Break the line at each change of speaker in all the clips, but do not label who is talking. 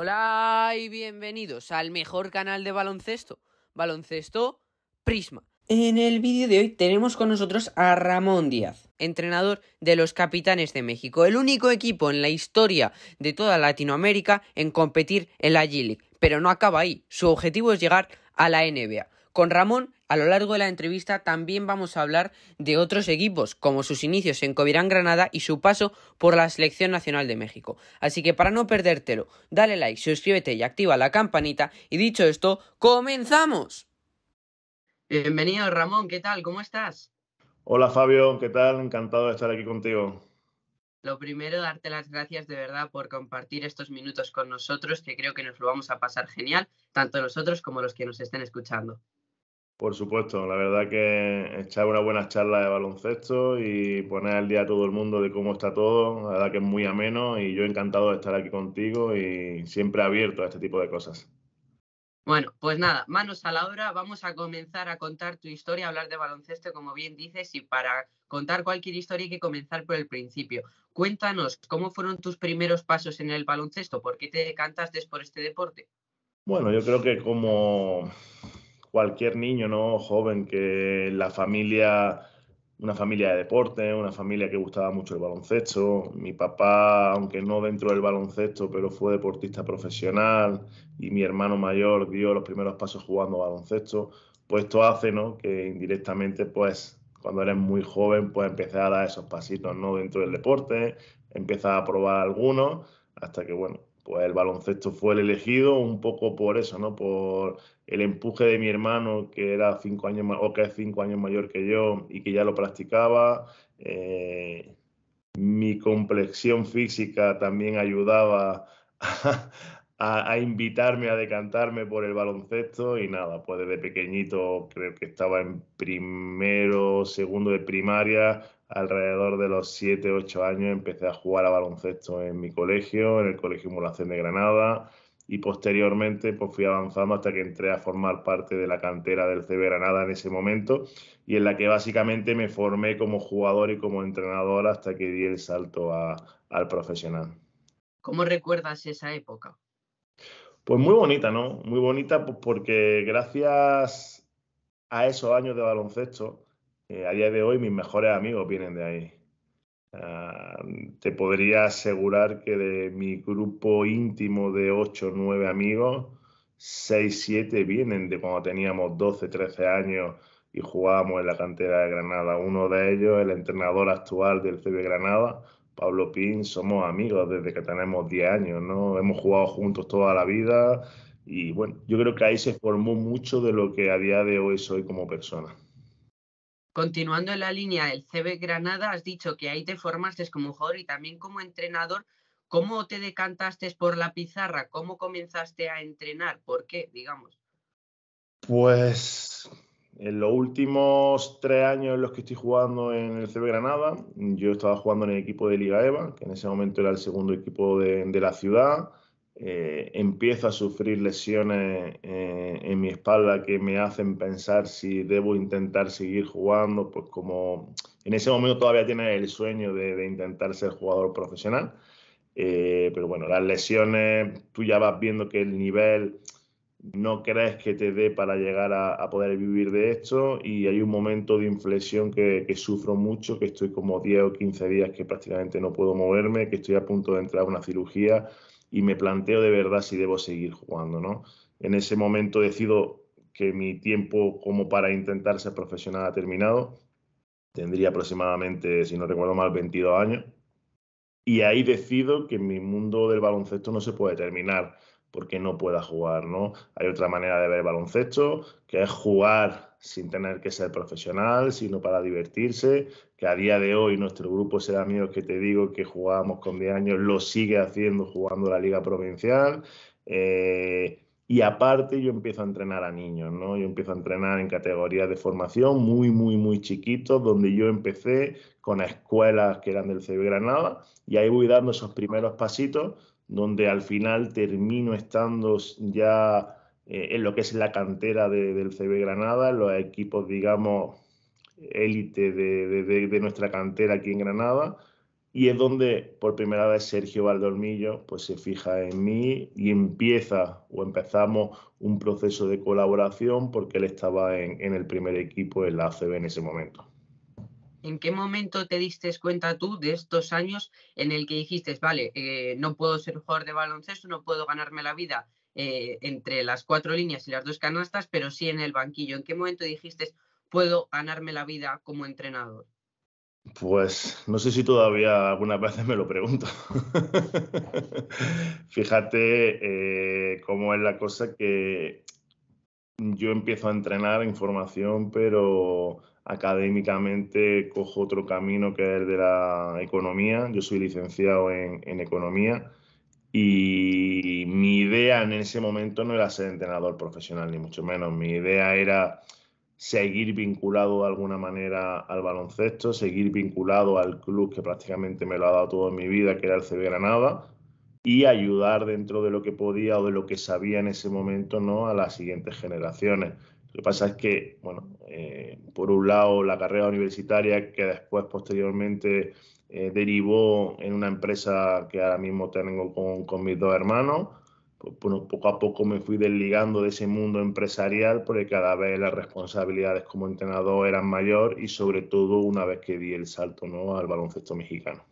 Hola y bienvenidos al mejor canal de baloncesto, Baloncesto Prisma. En el vídeo de hoy tenemos con nosotros a Ramón Díaz, entrenador de los Capitanes de México, el único equipo en la historia de toda Latinoamérica en competir en la g Pero no acaba ahí, su objetivo es llegar a la NBA. Con Ramón, a lo largo de la entrevista también vamos a hablar de otros equipos, como sus inicios en Covirán Granada y su paso por la Selección Nacional de México. Así que para no perdértelo, dale like, suscríbete y activa la campanita. Y dicho esto, ¡comenzamos! Bienvenido Ramón, ¿qué tal? ¿Cómo estás?
Hola Fabio, ¿qué tal? Encantado de estar aquí
contigo. Lo primero, darte las gracias de verdad por compartir estos minutos con nosotros, que creo que nos lo vamos a pasar genial, tanto nosotros como los que nos estén escuchando.
Por supuesto, la verdad que echar una buena charla de baloncesto y poner al día a todo el mundo de cómo está todo, la verdad que es muy ameno y yo encantado de estar aquí contigo y siempre abierto a este tipo de cosas.
Bueno, pues nada, manos a la obra, vamos a comenzar a contar tu historia, hablar de baloncesto, como bien dices, y para contar cualquier historia hay que comenzar por el principio. Cuéntanos, ¿cómo fueron tus primeros pasos en el baloncesto? ¿Por qué te decantaste por este deporte?
Bueno, yo creo que como cualquier niño, ¿no? Joven que la familia, una familia de deporte, una familia que gustaba mucho el baloncesto. Mi papá, aunque no dentro del baloncesto, pero fue deportista profesional y mi hermano mayor dio los primeros pasos jugando baloncesto. Pues esto hace, ¿no? Que indirectamente, pues, cuando eres muy joven, pues empezar a dar esos pasitos, ¿no? Dentro del deporte, empieza a probar algunos hasta que, bueno, pues el baloncesto fue el elegido un poco por eso, ¿no? Por el empuje de mi hermano, que era cinco años o que es cinco años mayor que yo y que ya lo practicaba. Eh, mi complexión física también ayudaba a, a, invitarme a decantarme por el baloncesto y nada, pues desde pequeñito creo que estaba en primero, segundo de primaria, alrededor de los 7, 8 años empecé a jugar a baloncesto en mi colegio, en el Colegio emulación de Granada, y posteriormente pues, fui avanzando hasta que entré a formar parte de la cantera del CB Granada en ese momento, y en la que básicamente me formé como jugador y como entrenador hasta que di el salto al profesional.
¿Cómo recuerdas esa época?
Pues muy bonita, ¿no? Muy bonita pues, porque gracias a esos años de baloncesto, eh, a día de hoy mis mejores amigos vienen de ahí. Ah, te podría asegurar que de mi grupo íntimo de 8 o 9 amigos, 6, 7 vienen de cuando teníamos 12, 13 años y jugábamos en la cantera de Granada. Uno de ellos, el entrenador actual del CB Granada, Pablo Pin, somos amigos desde que tenemos 10 años, ¿no? Hemos jugado juntos toda la vida y bueno, yo creo que ahí se formó mucho de lo que a día de hoy soy como persona.
Continuando en la línea del CB Granada, has dicho que ahí te formaste como jugador y también como entrenador. ¿Cómo te decantaste por la pizarra? ¿Cómo comenzaste a entrenar? ¿Por qué, digamos?
Pues en los últimos tres años en los que estoy jugando en el CB Granada, yo estaba jugando en el equipo de Liga EVA, que en ese momento era el segundo equipo de, de la ciudad. Eh, empiezo a sufrir lesiones eh, en mi espalda que me hacen pensar si debo intentar seguir jugando, pues como en ese momento todavía tiene el sueño de, intentar ser jugador profesional, eh, pero bueno, las lesiones, tú ya vas viendo que el nivel no crees que te dé para llegar a, poder vivir de esto y hay un momento de inflexión que, que, sufro mucho, que estoy como 10 o 15 días que prácticamente no puedo moverme, que estoy a punto de entrar a una cirugía y me planteo de verdad si debo seguir jugando, ¿no? En ese momento decido que mi tiempo como para intentar ser profesional ha terminado. Tendría aproximadamente, si no recuerdo mal, 22 años. Y ahí decido que mi mundo del baloncesto no se puede terminar porque no pueda jugar, ¿no? Hay otra manera de ver el baloncesto, que es jugar sin tener que ser profesional, sino para divertirse, que a día de hoy nuestro grupo será amigos que te digo que jugábamos con 10 años lo sigue haciendo jugando la liga provincial. Eh, y aparte yo empiezo a entrenar a niños, ¿no? Yo empiezo a entrenar en categorías de formación muy, muy, muy chiquitos, donde yo empecé con escuelas que eran del CB Granada y ahí voy dando esos primeros pasitos, donde al final termino estando ya eh, en lo que es la cantera del CB Granada, los equipos, digamos, élite de, de, nuestra cantera aquí en Granada. Y es donde por primera vez Sergio Valdormillo pues, se fija en mí y empieza o empezamos un proceso de colaboración porque él estaba en, el primer equipo en la ACB en ese momento.
¿En qué momento te diste cuenta tú de estos años en el que dijiste, vale, eh, no puedo ser jugador de baloncesto, no puedo ganarme la vida eh, entre las cuatro líneas y las dos canastas, pero sí en el banquillo. ¿En qué momento dijiste, puedo ganarme la vida como entrenador?
Pues no sé si todavía algunas veces me lo pregunto. Fíjate eh, cómo es la cosa que yo empiezo a entrenar en formación, pero académicamente cojo otro camino que es el de la economía. Yo soy licenciado en economía y mi idea en ese momento no era ser entrenador profesional, ni mucho menos. Mi idea era seguir vinculado de alguna manera al baloncesto, seguir vinculado al club que prácticamente me lo ha dado todo en mi vida, que era el CB Granada, y ayudar dentro de lo que podía o de lo que sabía en ese momento ¿no? a las siguientes generaciones. Lo que pasa es que, bueno, eh, por un lado la carrera universitaria que después posteriormente eh, derivó en una empresa que ahora mismo tengo con, con mis dos hermanos, pues, poco a poco me fui desligando de ese mundo empresarial porque cada vez las responsabilidades como entrenador eran mayor y sobre todo una vez que di el salto ¿no? al baloncesto mexicano.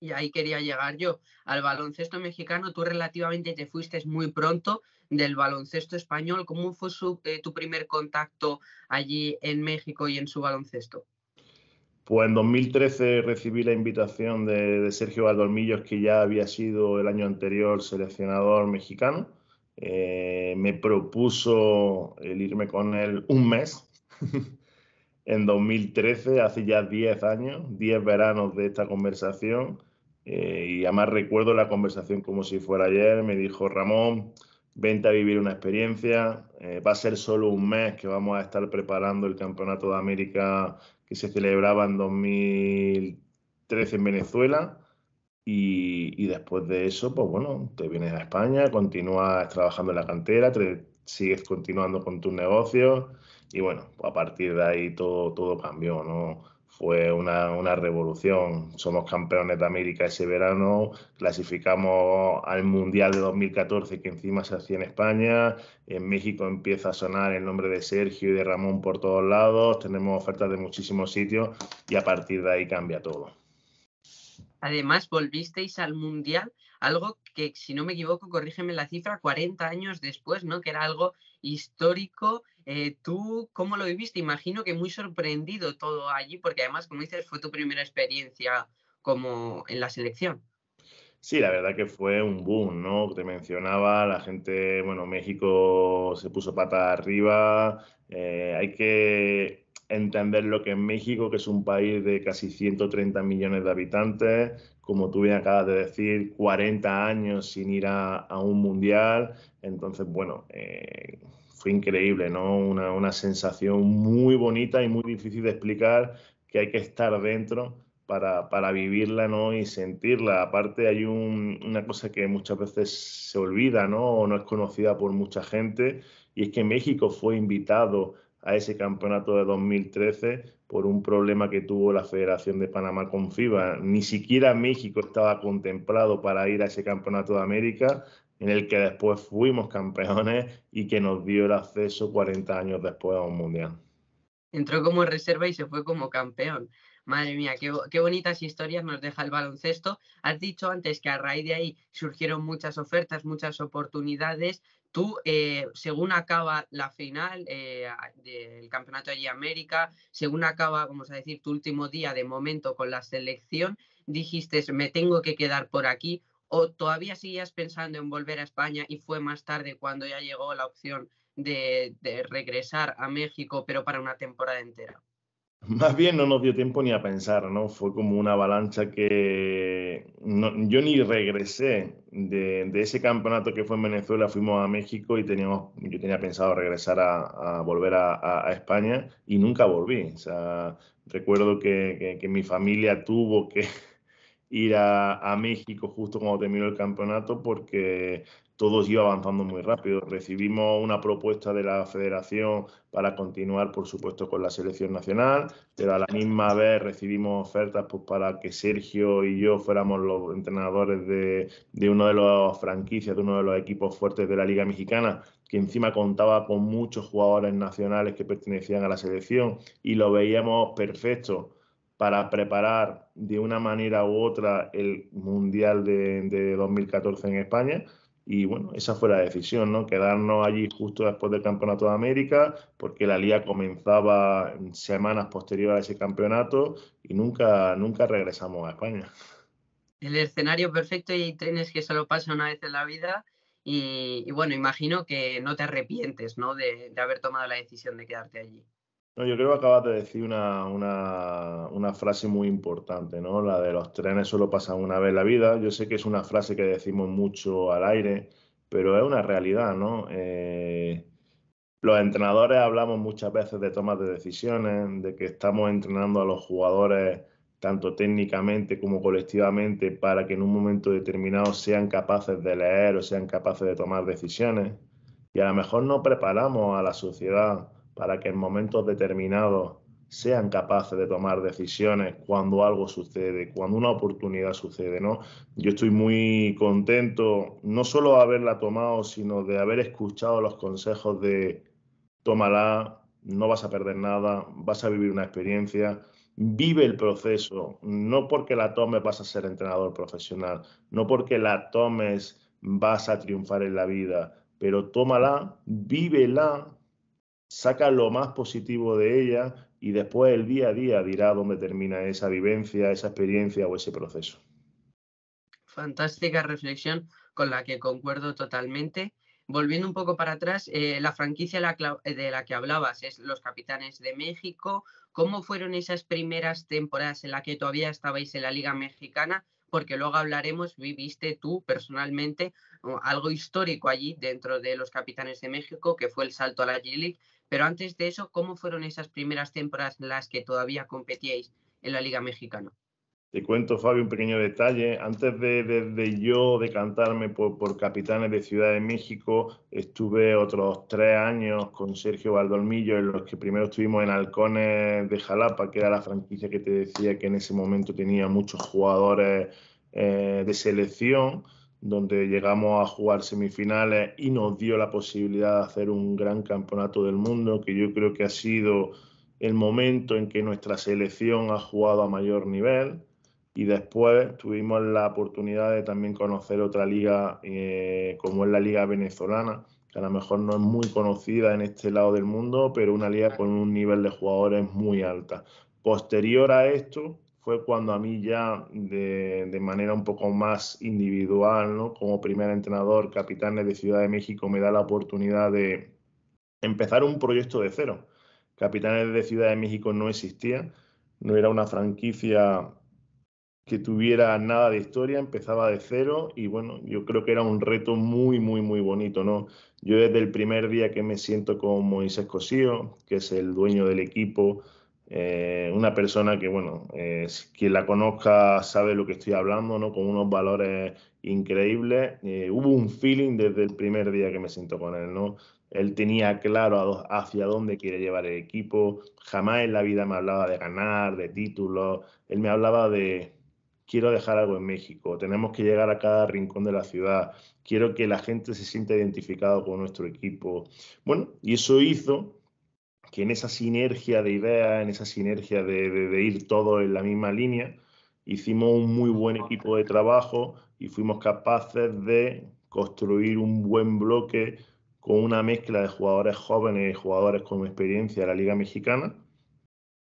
Y ahí quería llegar yo. Al baloncesto mexicano tú relativamente te fuiste muy pronto, del baloncesto español. ¿Cómo fue eh, tu primer contacto allí en México y en su baloncesto?
Pues en 2013 recibí la invitación de, Sergio Valdolmillos, que ya había sido el año anterior seleccionador mexicano. Eh, me propuso el irme con él un mes. en 2013, hace ya 10 años, 10 veranos de esta conversación. Eh, y además recuerdo la conversación como si fuera ayer. Me dijo, Ramón, Vente a vivir una experiencia. Eh, va a ser solo un mes que vamos a estar preparando el Campeonato de América que se celebraba en 2013 en Venezuela. Y, después de eso, pues bueno, te vienes a España, continúas trabajando en la cantera, sigues continuando con tus negocios. Y bueno, a partir de ahí todo, todo cambió, ¿no? fue una, una, revolución. Somos campeones de América ese verano, clasificamos al Mundial de 2014 que encima se hacía en España, en México empieza a sonar el nombre de Sergio y de Ramón por todos lados, tenemos ofertas de muchísimos sitios y a partir de ahí cambia todo.
Además, volvisteis al Mundial, algo que, si no me equivoco, corrígeme la cifra, 40 años después, ¿no? Que era algo histórico. Eh, ¿Tú cómo lo viviste? Imagino que muy sorprendido todo allí, porque además, como dices, fue tu primera experiencia como en la selección.
Sí, la verdad que fue un boom, ¿no? Te mencionaba, la gente, bueno, México se puso pata arriba. Eh, hay que entender lo que es México, que es un país de casi 130 millones de habitantes, como tú bien acabas de decir, 40 años sin ir a, un mundial. Entonces, bueno, eh, fue increíble, ¿no? Una, sensación muy bonita y muy difícil de explicar que hay que estar dentro para, vivirla ¿no? y sentirla. Aparte hay una cosa que muchas veces se olvida ¿no? o no es conocida por mucha gente y es que México fue invitado a ese campeonato de 2013 por un problema que tuvo la Federación de Panamá con FIBA. Ni siquiera México estaba contemplado para ir a ese campeonato de América, en el que después fuimos campeones y que nos dio el acceso 40 años después a un
mundial. Entró como reserva y se fue como campeón. Madre mía, qué, qué, bonitas historias nos deja el baloncesto. Has dicho antes que a raíz de ahí surgieron muchas ofertas, muchas oportunidades Tú, eh, según acaba la final eh, del campeonato allí América, según acaba, vamos a decir, tu último día de momento con la selección, dijiste, me tengo que quedar por aquí, o todavía seguías pensando en volver a España y fue más tarde cuando ya llegó la opción de regresar a México, pero para una temporada entera.
Más bien no nos dio tiempo ni a pensar, ¿no? Fue como una avalancha que yo ni regresé de, ese campeonato que fue en Venezuela, fuimos a México y teníamos, yo tenía pensado regresar a, volver a, España y nunca volví. O sea, recuerdo que mi familia tuvo que ir a, México justo cuando terminó el campeonato porque todo iba avanzando muy rápido. Recibimos una propuesta de la federación para continuar, por supuesto, con la selección nacional, pero a la misma vez recibimos ofertas pues, para que Sergio y yo fuéramos los entrenadores de, de una de las franquicias, de uno de los equipos fuertes de la Liga Mexicana, que encima contaba con muchos jugadores nacionales que pertenecían a la selección y lo veíamos perfecto para preparar de una manera u otra el Mundial de, 2014 en España. Y bueno, esa fue la decisión, ¿no? Quedarnos allí justo después del Campeonato de América, porque la liga comenzaba semanas posteriores a ese campeonato y nunca, nunca regresamos a España.
El escenario perfecto y trenes que solo pasan una vez en la vida. Y, bueno, imagino que no te arrepientes, ¿no? de haber tomado la decisión de quedarte allí.
No, yo creo que acabas de decir una, frase muy importante, ¿no? La de los trenes solo pasan una vez en la vida. Yo sé que es una frase que decimos mucho al aire, pero es una realidad, ¿no? Eh, los entrenadores hablamos muchas veces de tomas de decisiones, de que estamos entrenando a los jugadores tanto técnicamente como colectivamente para que en un momento determinado sean capaces de leer o sean capaces de tomar decisiones. Y a lo mejor no preparamos a la sociedad para que en momentos determinados sean capaces de tomar decisiones cuando algo sucede, cuando una oportunidad sucede, ¿no? Yo estoy muy contento no solo de haberla tomado, sino de haber escuchado los consejos de tómala, no vas a perder nada, vas a vivir una experiencia, vive el proceso, no porque la tomes vas a ser entrenador profesional, no porque la tomes vas a triunfar en la vida, pero tómala, vívela, saca lo más positivo de ella y después el día a día dirá dónde termina esa vivencia, esa experiencia o ese proceso.
Fantástica reflexión con la que concuerdo totalmente. Volviendo un poco para atrás, eh, la franquicia eh, de la que hablabas es Los Capitanes de México. ¿Cómo fueron esas primeras temporadas en las que todavía estabais en la Liga Mexicana? porque luego hablaremos, viviste tú personalmente algo histórico allí dentro de los Capitanes de México, que fue el salto a la G-League pero antes de eso, ¿cómo fueron esas primeras temporadas las que todavía competíais en la Liga Mexicana? Te
cuento, Fabio, un pequeño detalle. Antes de, de, yo decantarme por, por, Capitanes de Ciudad de México, estuve otros tres años con Sergio Valdolmillo, en los que primero estuvimos en Halcones de Jalapa, que era la franquicia que te decía que en ese momento tenía muchos jugadores eh, de selección donde llegamos a jugar semifinales y nos dio la posibilidad de hacer un gran campeonato del mundo, que yo creo que ha sido el momento en que nuestra selección ha jugado a mayor nivel. Y después tuvimos la oportunidad de también conocer otra liga, eh, como es la liga venezolana, que a lo mejor no es muy conocida en este lado del mundo, pero una liga con un nivel de jugadores muy alta. Posterior a esto, fue cuando a mí ya de, manera un poco más individual, como primer entrenador, capitanes de Ciudad de México, me da la oportunidad de empezar un proyecto de cero. Capitanes de Ciudad de México no existía, no era una franquicia que tuviera nada de historia, empezaba de cero y bueno, yo creo que era un reto muy, muy, muy bonito, ¿no? Yo desde el primer día que me siento con Moisés Cosío, que es el dueño del equipo, eh, una persona que, bueno, eh, quien la conozca sabe lo que estoy hablando, ¿no? Con unos valores increíbles. Eh, hubo un feeling desde el primer día que me siento con él, ¿no? Él tenía claro hacia dónde quiere llevar el equipo. Jamás en la vida me hablaba de ganar, de títulos. Él me hablaba de quiero dejar algo en México, tenemos que llegar a cada rincón de la ciudad, quiero que la gente se sienta identificado con nuestro equipo. Bueno, y eso hizo que en esa sinergia de ideas, en esa sinergia de, ir todos en la misma línea, hicimos un muy buen equipo de trabajo y fuimos capaces de construir un buen bloque con una mezcla de jugadores jóvenes y jugadores con experiencia de la Liga Mexicana,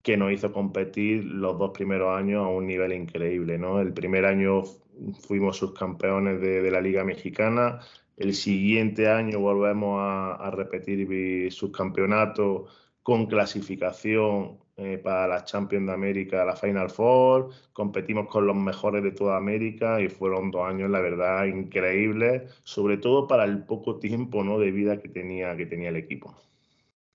que nos hizo competir los dos primeros años a un nivel increíble. ¿no? El primer año fuimos subcampeones de, de la Liga Mexicana, el siguiente año volvemos a, a repetir subcampeonato con clasificación eh, para la Champions de América, la Final Four, competimos con los mejores de toda América y fueron dos años, la verdad, increíbles, sobre todo para el poco tiempo ¿no? de vida que tenía, que tenía el equipo.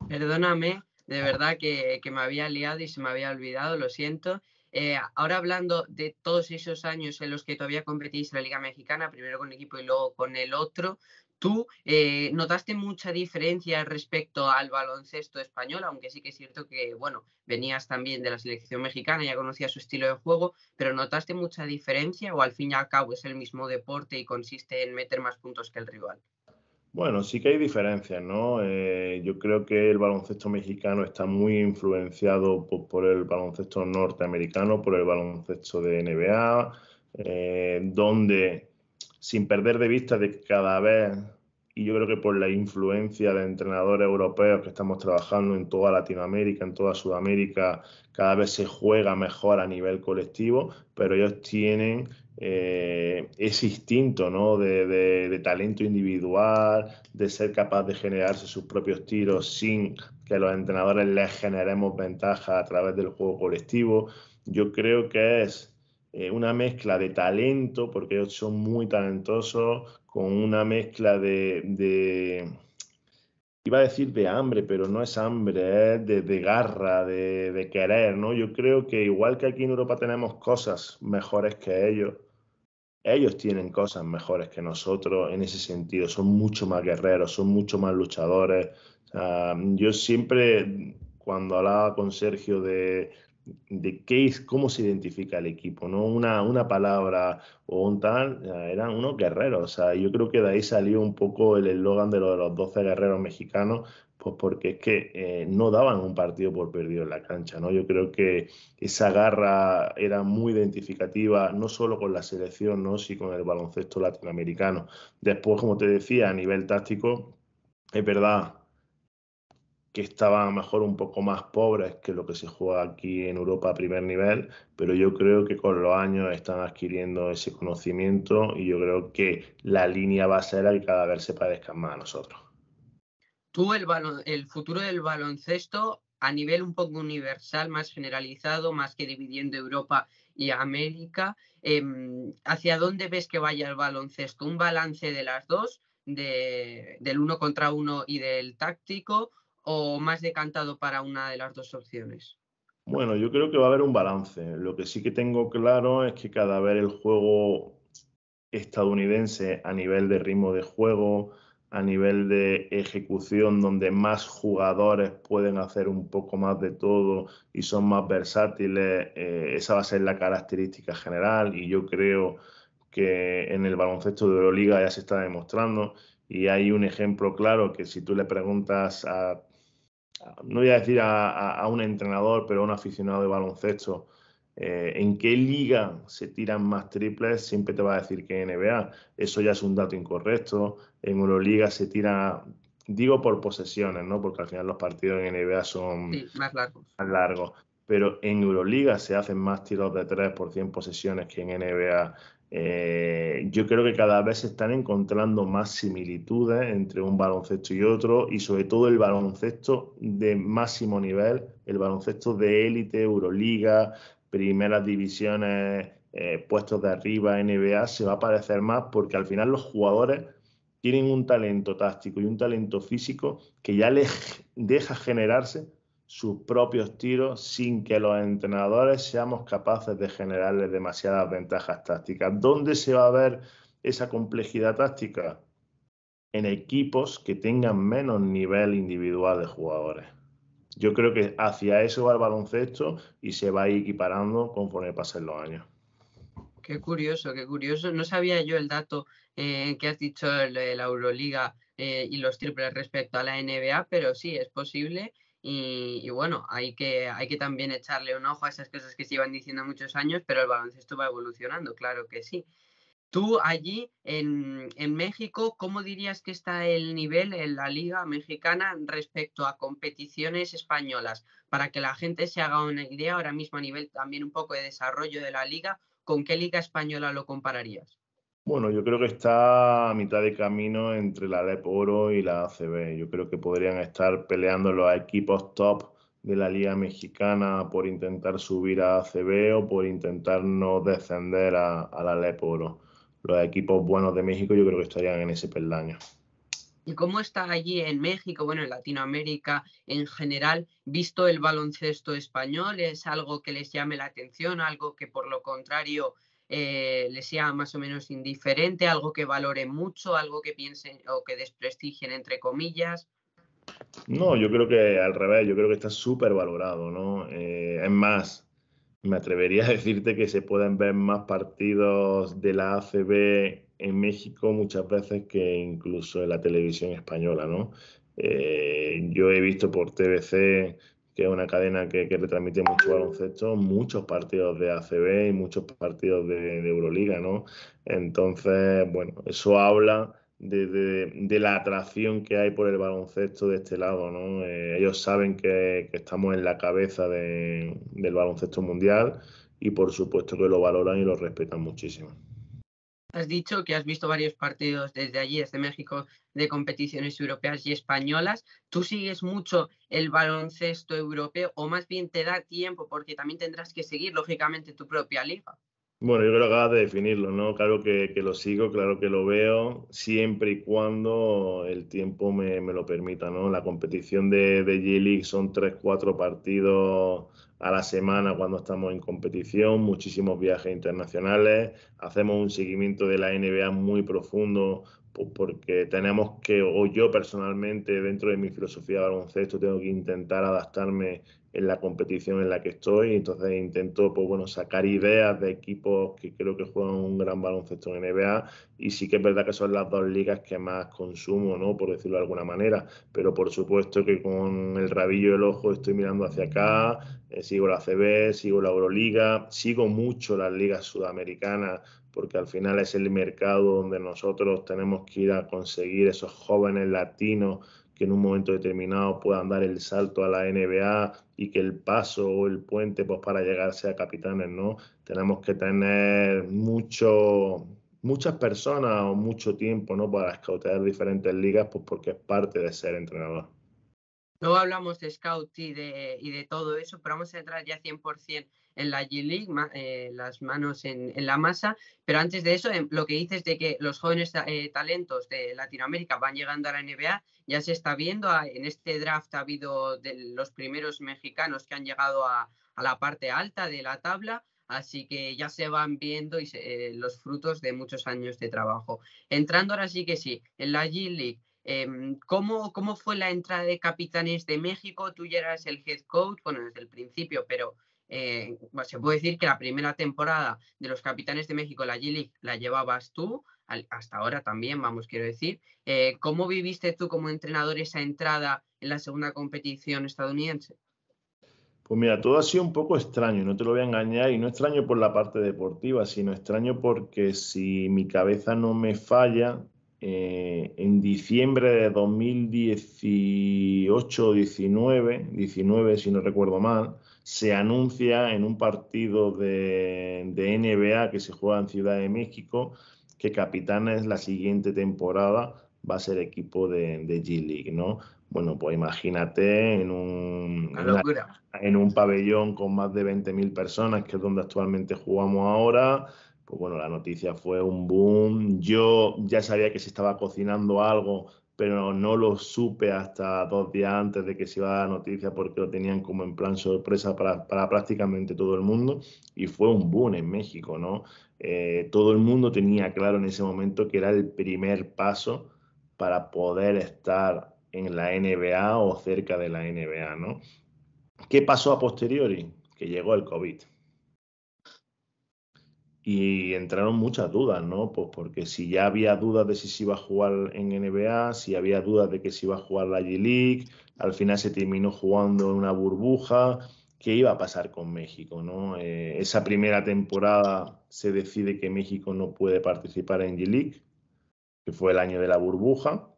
Perdóname, de verdad que, me había liado y se me había olvidado, lo siento. Eh, ahora hablando de todos esos años en los que todavía competís en la Liga Mexicana, primero con un equipo y luego con el otro, ¿Tú eh, notaste mucha diferencia respecto al baloncesto español? Aunque sí que es cierto que, bueno, venías también de la selección mexicana, ya conocías su estilo de juego, pero ¿notaste mucha diferencia o al fin y al cabo es el mismo deporte y consiste en meter más puntos que el rival?
Bueno, sí que hay diferencias, ¿no? Eh, yo creo que el baloncesto mexicano está muy influenciado por, el baloncesto norteamericano, por el baloncesto de NBA, eh, donde sin perder de vista de que cada vez, y yo creo que por la influencia de entrenadores europeos que estamos trabajando en toda Latinoamérica, en toda Sudamérica, cada vez se juega mejor a nivel colectivo, pero ellos tienen eh, ese instinto ¿no? de, de, talento individual, de ser capaz de generarse sus propios tiros sin que los entrenadores les generemos ventaja a través del juego colectivo. Yo creo que es eh, una mezcla de talento, porque ellos son muy talentosos, con una mezcla de, iba a decir de hambre, pero no es hambre, es de, garra, de, querer, ¿no? Yo creo que igual que aquí en Europa tenemos cosas mejores que ellos, ellos tienen cosas mejores que nosotros en ese sentido, son mucho más guerreros, son mucho más luchadores. Ah, yo siempre, cuando hablaba con Sergio de de qué es, cómo se identifica el equipo, no una, una palabra o un tal, eran unos guerreros. O yo creo que de ahí salió un poco el eslogan de, los 12 guerreros mexicanos, pues porque es que eh, no daban un partido por perdido en la cancha, ¿no? Yo creo que esa garra era muy identificativa, no solo con la selección, ¿no? con el baloncesto latinoamericano. Después, como te decía, a nivel táctico, es verdad, que estaban mejor un poco más pobres que lo que se juega aquí en Europa a primer nivel, pero yo creo que con los años están adquiriendo ese conocimiento y yo creo que la línea va a ser la que cada vez se parezcan más a nosotros.
Tú, el, futuro del baloncesto a nivel un poco universal, más generalizado, más que dividiendo Europa y América, em, ¿hacia dónde ves que vaya el baloncesto? ¿Un balance de las dos, del uno contra uno y del táctico? o más decantado para una de las dos opciones?
Bueno, yo creo que va a haber un balance. Lo que sí que tengo claro es que cada vez el juego estadounidense a nivel de ritmo de juego, a nivel de ejecución, donde más jugadores pueden hacer un poco más de todo y son más versátiles, eh, esa va a ser la característica general y yo creo que en el baloncesto de Euroliga ya se está demostrando y hay un ejemplo claro que si tú le preguntas a no voy a decir a, un entrenador, pero a un aficionado de baloncesto, eh, en qué liga se tiran más triples, siempre te va a decir que NBA. Eso ya es un dato incorrecto. En Euroliga se tira, digo por posesiones, ¿no? Porque al final los partidos en NBA son más, largos. más largos. Pero en Euroliga se hacen más tiros de 3 por 100 posesiones que en NBA. Eh, yo creo que cada vez se están encontrando más similitudes entre un baloncesto y otro y sobre todo el baloncesto de máximo nivel, el baloncesto de élite, Euroliga, primeras divisiones, eh, puestos de arriba, NBA, se va a parecer más porque al final los jugadores tienen un talento táctico y un talento físico que ya les deja generarse sus propios tiros sin que los entrenadores seamos capaces de generarles demasiadas ventajas tácticas. ¿Dónde se va a ver esa complejidad táctica? En equipos que tengan menos nivel individual de jugadores. Yo creo que hacia eso va el baloncesto y se va a ir equiparando conforme pasen los años.
Qué curioso, qué curioso. No sabía yo el dato eh, que has dicho de la Euroliga eh, y los triples respecto a la NBA, pero sí, es posible. Y, bueno, hay que, hay que también echarle un ojo a esas cosas que se iban diciendo muchos años, pero el baloncesto va evolucionando, claro que sí. Tú allí en, en México, ¿cómo dirías que está el nivel en la liga mexicana respecto a competiciones españolas? Para que la gente se haga una idea ahora mismo a nivel también un poco de desarrollo de la liga, ¿con qué liga española lo compararías?
Bueno, yo creo que está a mitad de camino entre la LEP Oro y la ACB. Yo creo que podrían estar peleando los equipos top de la Liga Mexicana por intentar subir a ACB o por intentar no descender a, la Alepo Oro. Los equipos buenos de México yo creo que estarían en ese peldaño.
¿Y cómo está allí en México, bueno, en Latinoamérica en general, visto el baloncesto español? ¿Es algo que les llame la atención, algo que por lo contrario eh, le sea más o menos indiferente, algo que valore mucho, algo que piensen o que desprestigien, entre comillas?
No, yo creo que al revés, yo creo que está súper valorado, ¿no? Eh, es más, me atrevería a decirte que se pueden ver más partidos de la ACB en México muchas veces que incluso en la televisión española, ¿no? Eh, yo he visto por TBC que es una cadena que, que retransmite mucho baloncesto, muchos partidos de ACB y muchos partidos de, Euroliga, ¿no? Entonces, bueno, eso habla de, de, la atracción que hay por el baloncesto de este lado, ¿no? Eh, ellos saben que, que, estamos en la cabeza del baloncesto mundial y por supuesto que lo valoran y lo respetan muchísimo.
Has dicho que has visto varios partidos desde allí, desde México, de competiciones europeas y españolas. ¿Tú sigues mucho el baloncesto europeo o más bien te da tiempo porque también tendrás que seguir, lógicamente, tu propia liga?
Bueno, yo creo que acabas de definirlo, ¿no? Claro que, lo sigo, claro que lo veo, siempre y cuando el tiempo me, lo permita, ¿no? La competición de, de G-League son tres, cuatro partidos a la semana cuando estamos en competición, muchísimos viajes internacionales, hacemos un seguimiento de la NBA muy profundo porque tenemos que, o yo personalmente, dentro de mi filosofía de baloncesto, tengo que intentar adaptarme en la competición en la que estoy. Entonces intento, pues bueno, sacar ideas de equipos que creo que juegan un gran baloncesto en NBA. Y sí que es verdad que son las dos ligas que más consumo, ¿no? Por decirlo de alguna manera. Pero por supuesto que con el rabillo del ojo estoy mirando hacia acá. Eh, sigo la CB, sigo la Euroliga, sigo mucho las ligas sudamericanas porque al final es el mercado donde nosotros tenemos que ir a conseguir esos jóvenes latinos que en un momento determinado puedan dar el salto a la NBA y que el paso o el puente pues para llegarse a capitanes, ¿no? Tenemos que tener mucho, muchas personas o mucho tiempo, ¿no? Para scoutar diferentes ligas, pues porque es parte de ser entrenador.
No hablamos de scout y de, y de todo eso, pero vamos a entrar ya 100% en la G-League, eh, las manos en, la masa. Pero antes de eso, em, lo que dices de que los jóvenes eh, talentos de Latinoamérica van llegando a la NBA, ya se está viendo. Ah, en este draft ha habido de los primeros mexicanos que han llegado a, la parte alta de la tabla. Así que ya se van viendo eh, los frutos de muchos años de trabajo. Entrando ahora sí que sí, en la G-League, em, ¿cómo, ¿cómo, fue la entrada de Capitanes de México? Tú ya eras el head coach, bueno, desde el principio, pero eh, pues, se puede decir que la primera temporada de los Capitanes de México, la G-League, la llevabas tú, hasta ahora también, vamos, quiero decir. Eh, ¿Cómo viviste tú como entrenador esa entrada en la segunda competición estadounidense?
Pues mira, todo ha sido un poco extraño, no te lo voy a engañar, y no extraño por la parte deportiva, sino extraño porque si mi cabeza no me falla, eh, en diciembre de 2018, 19, 19 si no recuerdo mal, se anuncia en un partido de, de NBA que se juega en Ciudad de México que es la siguiente temporada va a ser equipo de, de G League, ¿no? Bueno, pues imagínate en un, en un pabellón con más de 20.000 personas, que es donde actualmente jugamos ahora. Pues bueno, la noticia fue un boom. Yo ya sabía que se estaba cocinando algo pero no lo supe hasta dos días antes de que se iba a la noticia porque lo tenían como en plan sorpresa para, prácticamente todo el mundo y fue un boom en México, ¿no? Eh, todo el mundo tenía claro en ese momento que era el primer paso para poder estar en la NBA o cerca de la NBA, ¿no? ¿Qué pasó a posteriori? Que llegó el COVID y entraron muchas dudas, ¿no? Pues porque si ya había dudas de si se iba a jugar en NBA, si había dudas de que se iba a jugar la G-League, al final se terminó jugando en una burbuja, ¿qué iba a pasar con México, ¿no? Eh, esa primera temporada se decide que México no puede participar en G-League, que fue el año de la burbuja,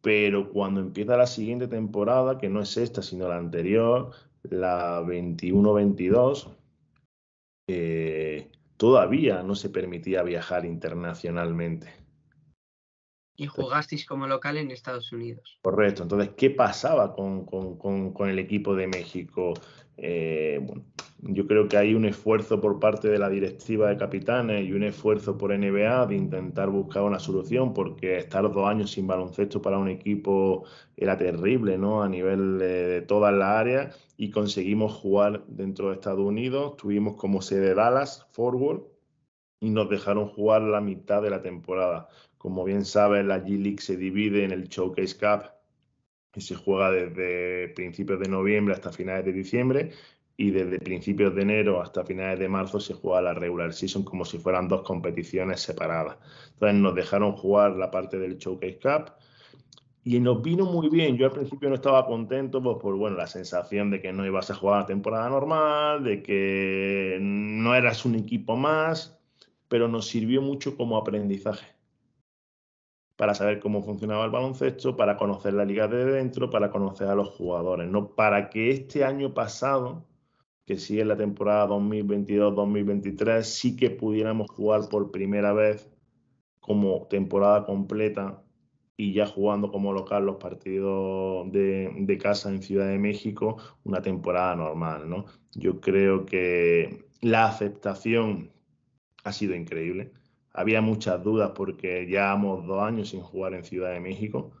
pero cuando empieza la siguiente temporada, que no es esta, sino la anterior, la 21-22, eh, todavía no se permitía viajar internacionalmente.
Y jugasteis como local en Estados Unidos.
Correcto. Entonces, ¿qué pasaba con, con el equipo de México? Eh, bueno, yo creo que hay un esfuerzo por parte de la directiva de capitanes y un esfuerzo por NBA de intentar buscar una solución, porque estar dos años sin baloncesto para un equipo era terrible, ¿no? A nivel eh, de, toda la área y conseguimos jugar dentro de Estados Unidos. Tuvimos como sede Dallas, Forward, y nos dejaron jugar la mitad de la temporada. Como bien sabes, la G-League se divide en el Showcase Cup y se juega desde principios de noviembre hasta finales de diciembre y desde principios de enero hasta finales de marzo se juega la regular season como si fueran dos competiciones separadas. Entonces nos dejaron jugar la parte del Showcase Cup y nos vino muy bien. Yo al principio no estaba contento pues, por bueno, la sensación de que no ibas a jugar la temporada normal, de que no eras un equipo más, pero nos sirvió mucho como aprendizaje para saber cómo funcionaba el baloncesto, para conocer la liga de dentro, para conocer a los jugadores, ¿no? Para que este año pasado, que sigue es la temporada 2022-2023, sí que pudiéramos jugar por primera vez como temporada completa y ya jugando como local los partidos de, de, casa en Ciudad de México, una temporada normal, ¿no? Yo creo que la aceptación ha sido increíble. Había muchas dudas porque llevamos dos años sin jugar en Ciudad de México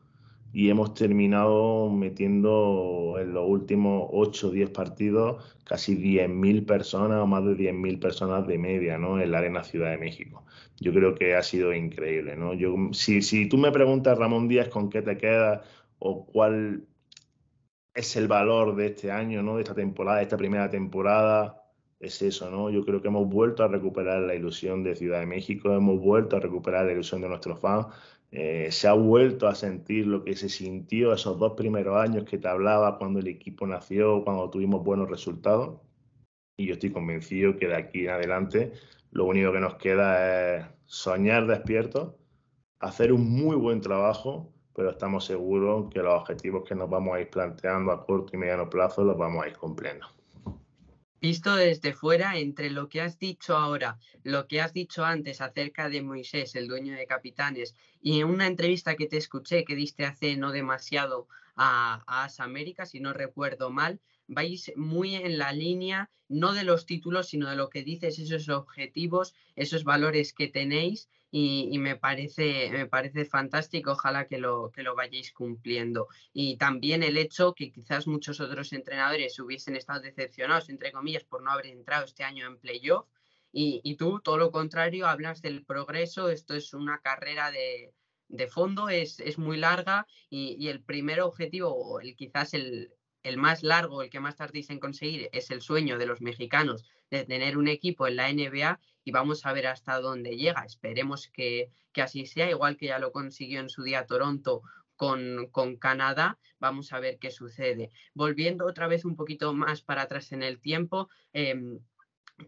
y hemos terminado metiendo en los últimos 8 o 10 partidos casi 10.000 personas o más de 10.000 personas de media ¿no? en la Arena Ciudad de México. Yo creo que ha sido increíble. ¿no? Yo, si, si tú me preguntas, Ramón Díaz, con qué te quedas o cuál es el valor de este año, ¿no? de esta temporada, de esta primera temporada, es eso, ¿no? Yo creo que hemos vuelto a recuperar la ilusión de Ciudad de México, hemos vuelto a recuperar la ilusión de nuestros fans, eh, se ha vuelto a sentir lo que se sintió esos dos primeros años que te hablaba cuando el equipo nació, cuando tuvimos buenos resultados. Y yo estoy convencido que de aquí en adelante lo único que nos queda es soñar despierto, hacer un muy buen trabajo, pero estamos seguros que los objetivos que nos vamos a ir planteando a corto y mediano plazo los vamos a ir cumpliendo.
Visto desde fuera, entre lo que has dicho ahora, lo que has dicho antes acerca de Moisés, el dueño de Capitanes, y en una entrevista que te escuché que diste hace no demasiado a, a As América, si no recuerdo mal, vais muy en la línea, no de los títulos, sino de lo que dices, esos objetivos, esos valores que tenéis y, me, parece, me parece fantástico, ojalá que lo, que lo vayáis cumpliendo. Y también el hecho que quizás muchos otros entrenadores hubiesen estado decepcionados, entre comillas, por no haber entrado este año en playoff. Y, tú, todo lo contrario, hablas del progreso, esto es una carrera de, fondo, es, muy larga y, y, el primer objetivo, o el, quizás el, el más largo, el que más tardéis en conseguir, es el sueño de los mexicanos de tener un equipo en la NBA y vamos a ver hasta dónde llega. Esperemos que, así sea, igual que ya lo consiguió en su día Toronto con, Canadá. Vamos a ver qué sucede. Volviendo otra vez un poquito más para atrás en el tiempo, em,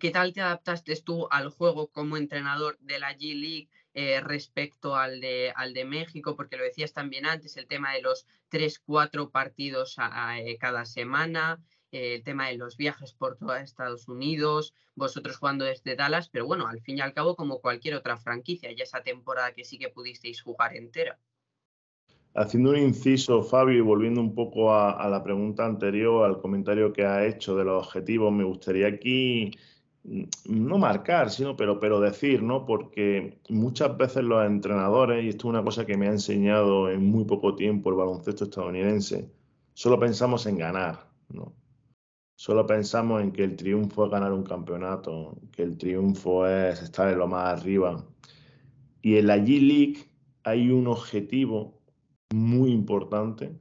¿qué tal te adaptaste tú al juego como entrenador de la G League? Eh, respecto al de, al de México, porque lo decías también antes, el tema de los tres, cuatro partidos eh, cada semana, eh, el tema de los viajes por toda Estados Unidos, vosotros jugando desde Dallas, pero bueno, al fin y al cabo como cualquier otra franquicia, ya esa temporada que sí que pudisteis jugar entera.
Haciendo un inciso, Fabio, y volviendo un poco a, a la pregunta anterior, al comentario que ha hecho de los objetivos, me gustaría aquí Mm, no marcar, sino pero, pero decir, ¿no? Porque muchas veces los entrenadores, y esto es una cosa que me ha enseñado en muy poco tiempo el baloncesto estadounidense, solo pensamos en ganar, ¿no? Solo pensamos en que el triunfo es ganar un campeonato, que el triunfo es estar en lo más arriba. Y en la G-League hay un objetivo muy importante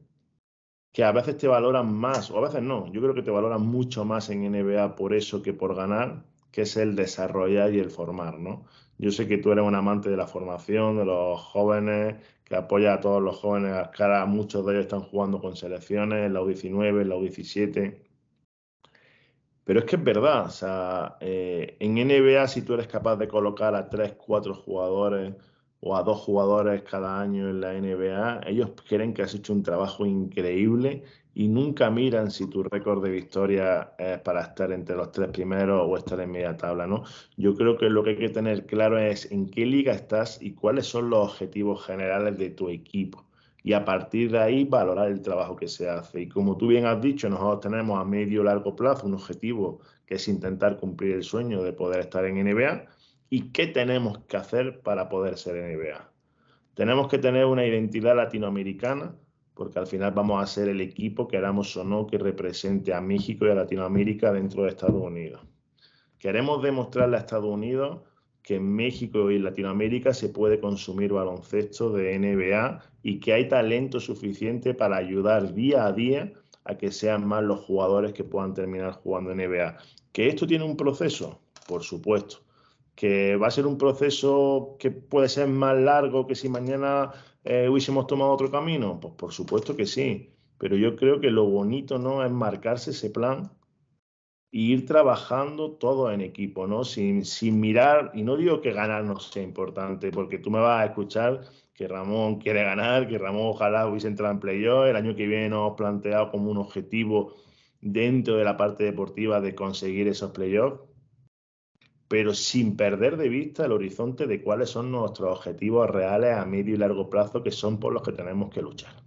que a veces te valoran más, o a veces no, yo creo que te valoran mucho más en NBA por eso que por ganar, que es el desarrollar y el formar, ¿no? Yo sé que tú eres un amante de la formación, de los jóvenes, que apoya a todos los jóvenes, cara muchos de ellos están jugando con selecciones, la U19, la U17. Pero es que es verdad, o sea, eh, en NBA si tú eres capaz de colocar a tres, cuatro jugadores o a dos jugadores cada año en la NBA, ellos creen que has hecho un trabajo increíble y nunca miran si tu récord de victoria es para estar entre los tres primeros o estar en media tabla, ¿no? Yo creo que lo que hay que tener claro es en qué liga estás y cuáles son los objetivos generales de tu equipo. Y a partir de ahí valorar el trabajo que se hace. Y como tú bien has dicho, nosotros tenemos a medio o largo plazo un objetivo que es intentar cumplir el sueño de poder estar en NBA. ¿Y qué tenemos que hacer para poder ser NBA? Tenemos que tener una identidad latinoamericana, porque al final vamos a ser el equipo, queramos o no, que represente a México y a Latinoamérica dentro de Estados Unidos. Queremos demostrarle a Estados Unidos que en México y Latinoamérica se puede consumir baloncesto de NBA y que hay talento suficiente para ayudar día a día a que sean más los jugadores que puedan terminar jugando NBA. ¿Que esto tiene un proceso? Por supuesto. ¿Que va a ser un proceso que puede ser más largo que si mañana eh, hubiésemos tomado otro camino? Pues por supuesto que sí, pero yo creo que lo bonito no es marcarse ese plan e ir trabajando todo en equipo, ¿no? Sin, sin mirar, y no digo que ganar no sea importante, porque tú me vas a escuchar que Ramón quiere ganar, que Ramón ojalá hubiese entrado en playoff, el año que viene nos planteado como un objetivo dentro de la parte deportiva de conseguir esos playoffs, pero sin perder de vista el horizonte de cuáles son nuestros objetivos reales a medio y largo plazo, que son por los que tenemos que luchar.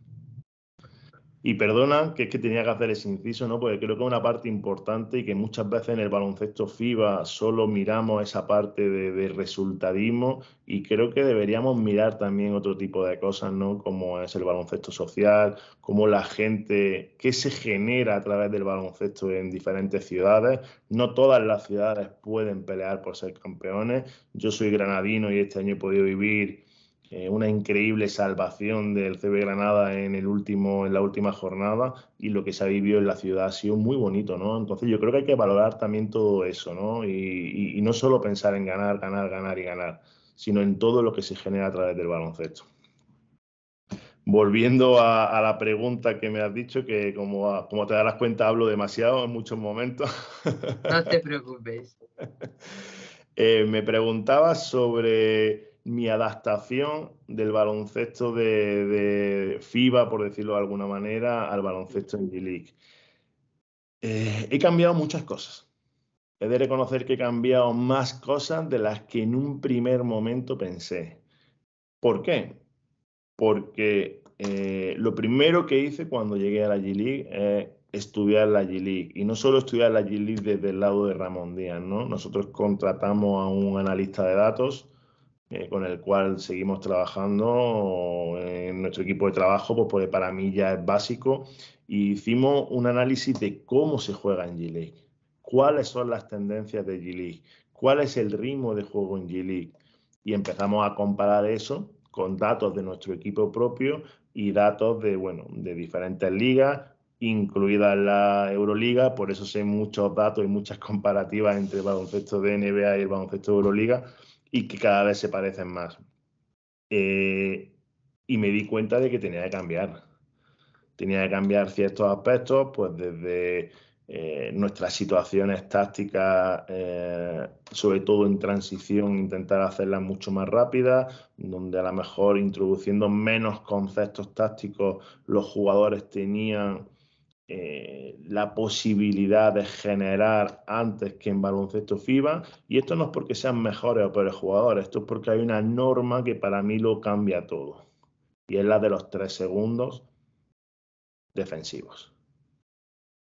Y perdona que es que tenía que hacer ese inciso, ¿no? Porque creo que es una parte importante y que muchas veces en el baloncesto FIBA solo miramos esa parte de, resultadismo y creo que deberíamos mirar también otro tipo de cosas, ¿no? Como es el baloncesto social, como la gente, que se genera a través del baloncesto en diferentes ciudades. No todas las ciudades pueden pelear por ser campeones. Yo soy granadino y este año he podido vivir eh, una increíble salvación del CB Granada en, el último, en la última jornada y lo que se ha vivido en la ciudad ha sido muy bonito, ¿no? Entonces yo creo que hay que valorar también todo eso, ¿no? Y, no solo pensar en ganar, ganar, ganar y ganar, sino en todo lo que se genera a través del baloncesto volviendo a, la pregunta que me has dicho, que como, como te darás cuenta hablo demasiado en muchos momentos. No te
preocupes.
Eh, me preguntabas sobre mi adaptación del baloncesto de, FIBA, por decirlo de alguna manera, al baloncesto en G-League. Eh, he cambiado muchas cosas. He de reconocer que he cambiado más cosas de las que en un primer momento pensé. ¿Por qué? Porque eh, lo primero que hice cuando llegué a la G-League es estudiar la G-League. Y no solo estudiar la G-League desde el lado de Ramón Díaz, ¿no? Nosotros contratamos a un analista de datos eh, con el cual seguimos trabajando eh, en nuestro equipo de trabajo, pues, para mí ya es básico. hicimos un análisis de cómo se juega en G-League, cuáles son las tendencias de G-League, cuál es el ritmo de juego en G-League. Y empezamos a comparar eso con datos de nuestro equipo propio y datos de, bueno, de diferentes ligas, incluida la Euroliga, por eso hay muchos datos y muchas comparativas entre el baloncesto de NBA y el baloncesto de Euroliga, y que cada vez se parecen más. Eh, y me di cuenta de que tenía que cambiar. Tenía que cambiar ciertos aspectos, pues desde eh, nuestras situaciones tácticas, eh, sobre todo en transición, intentar hacerlas mucho más rápidas, donde a lo mejor introduciendo menos conceptos tácticos los jugadores tenían eh, la posibilidad de generar antes que en baloncesto FIBA. Y esto no es porque sean mejores o peores jugadores, esto es porque hay una norma que para mí lo cambia todo. Y es la de los tres segundos defensivos.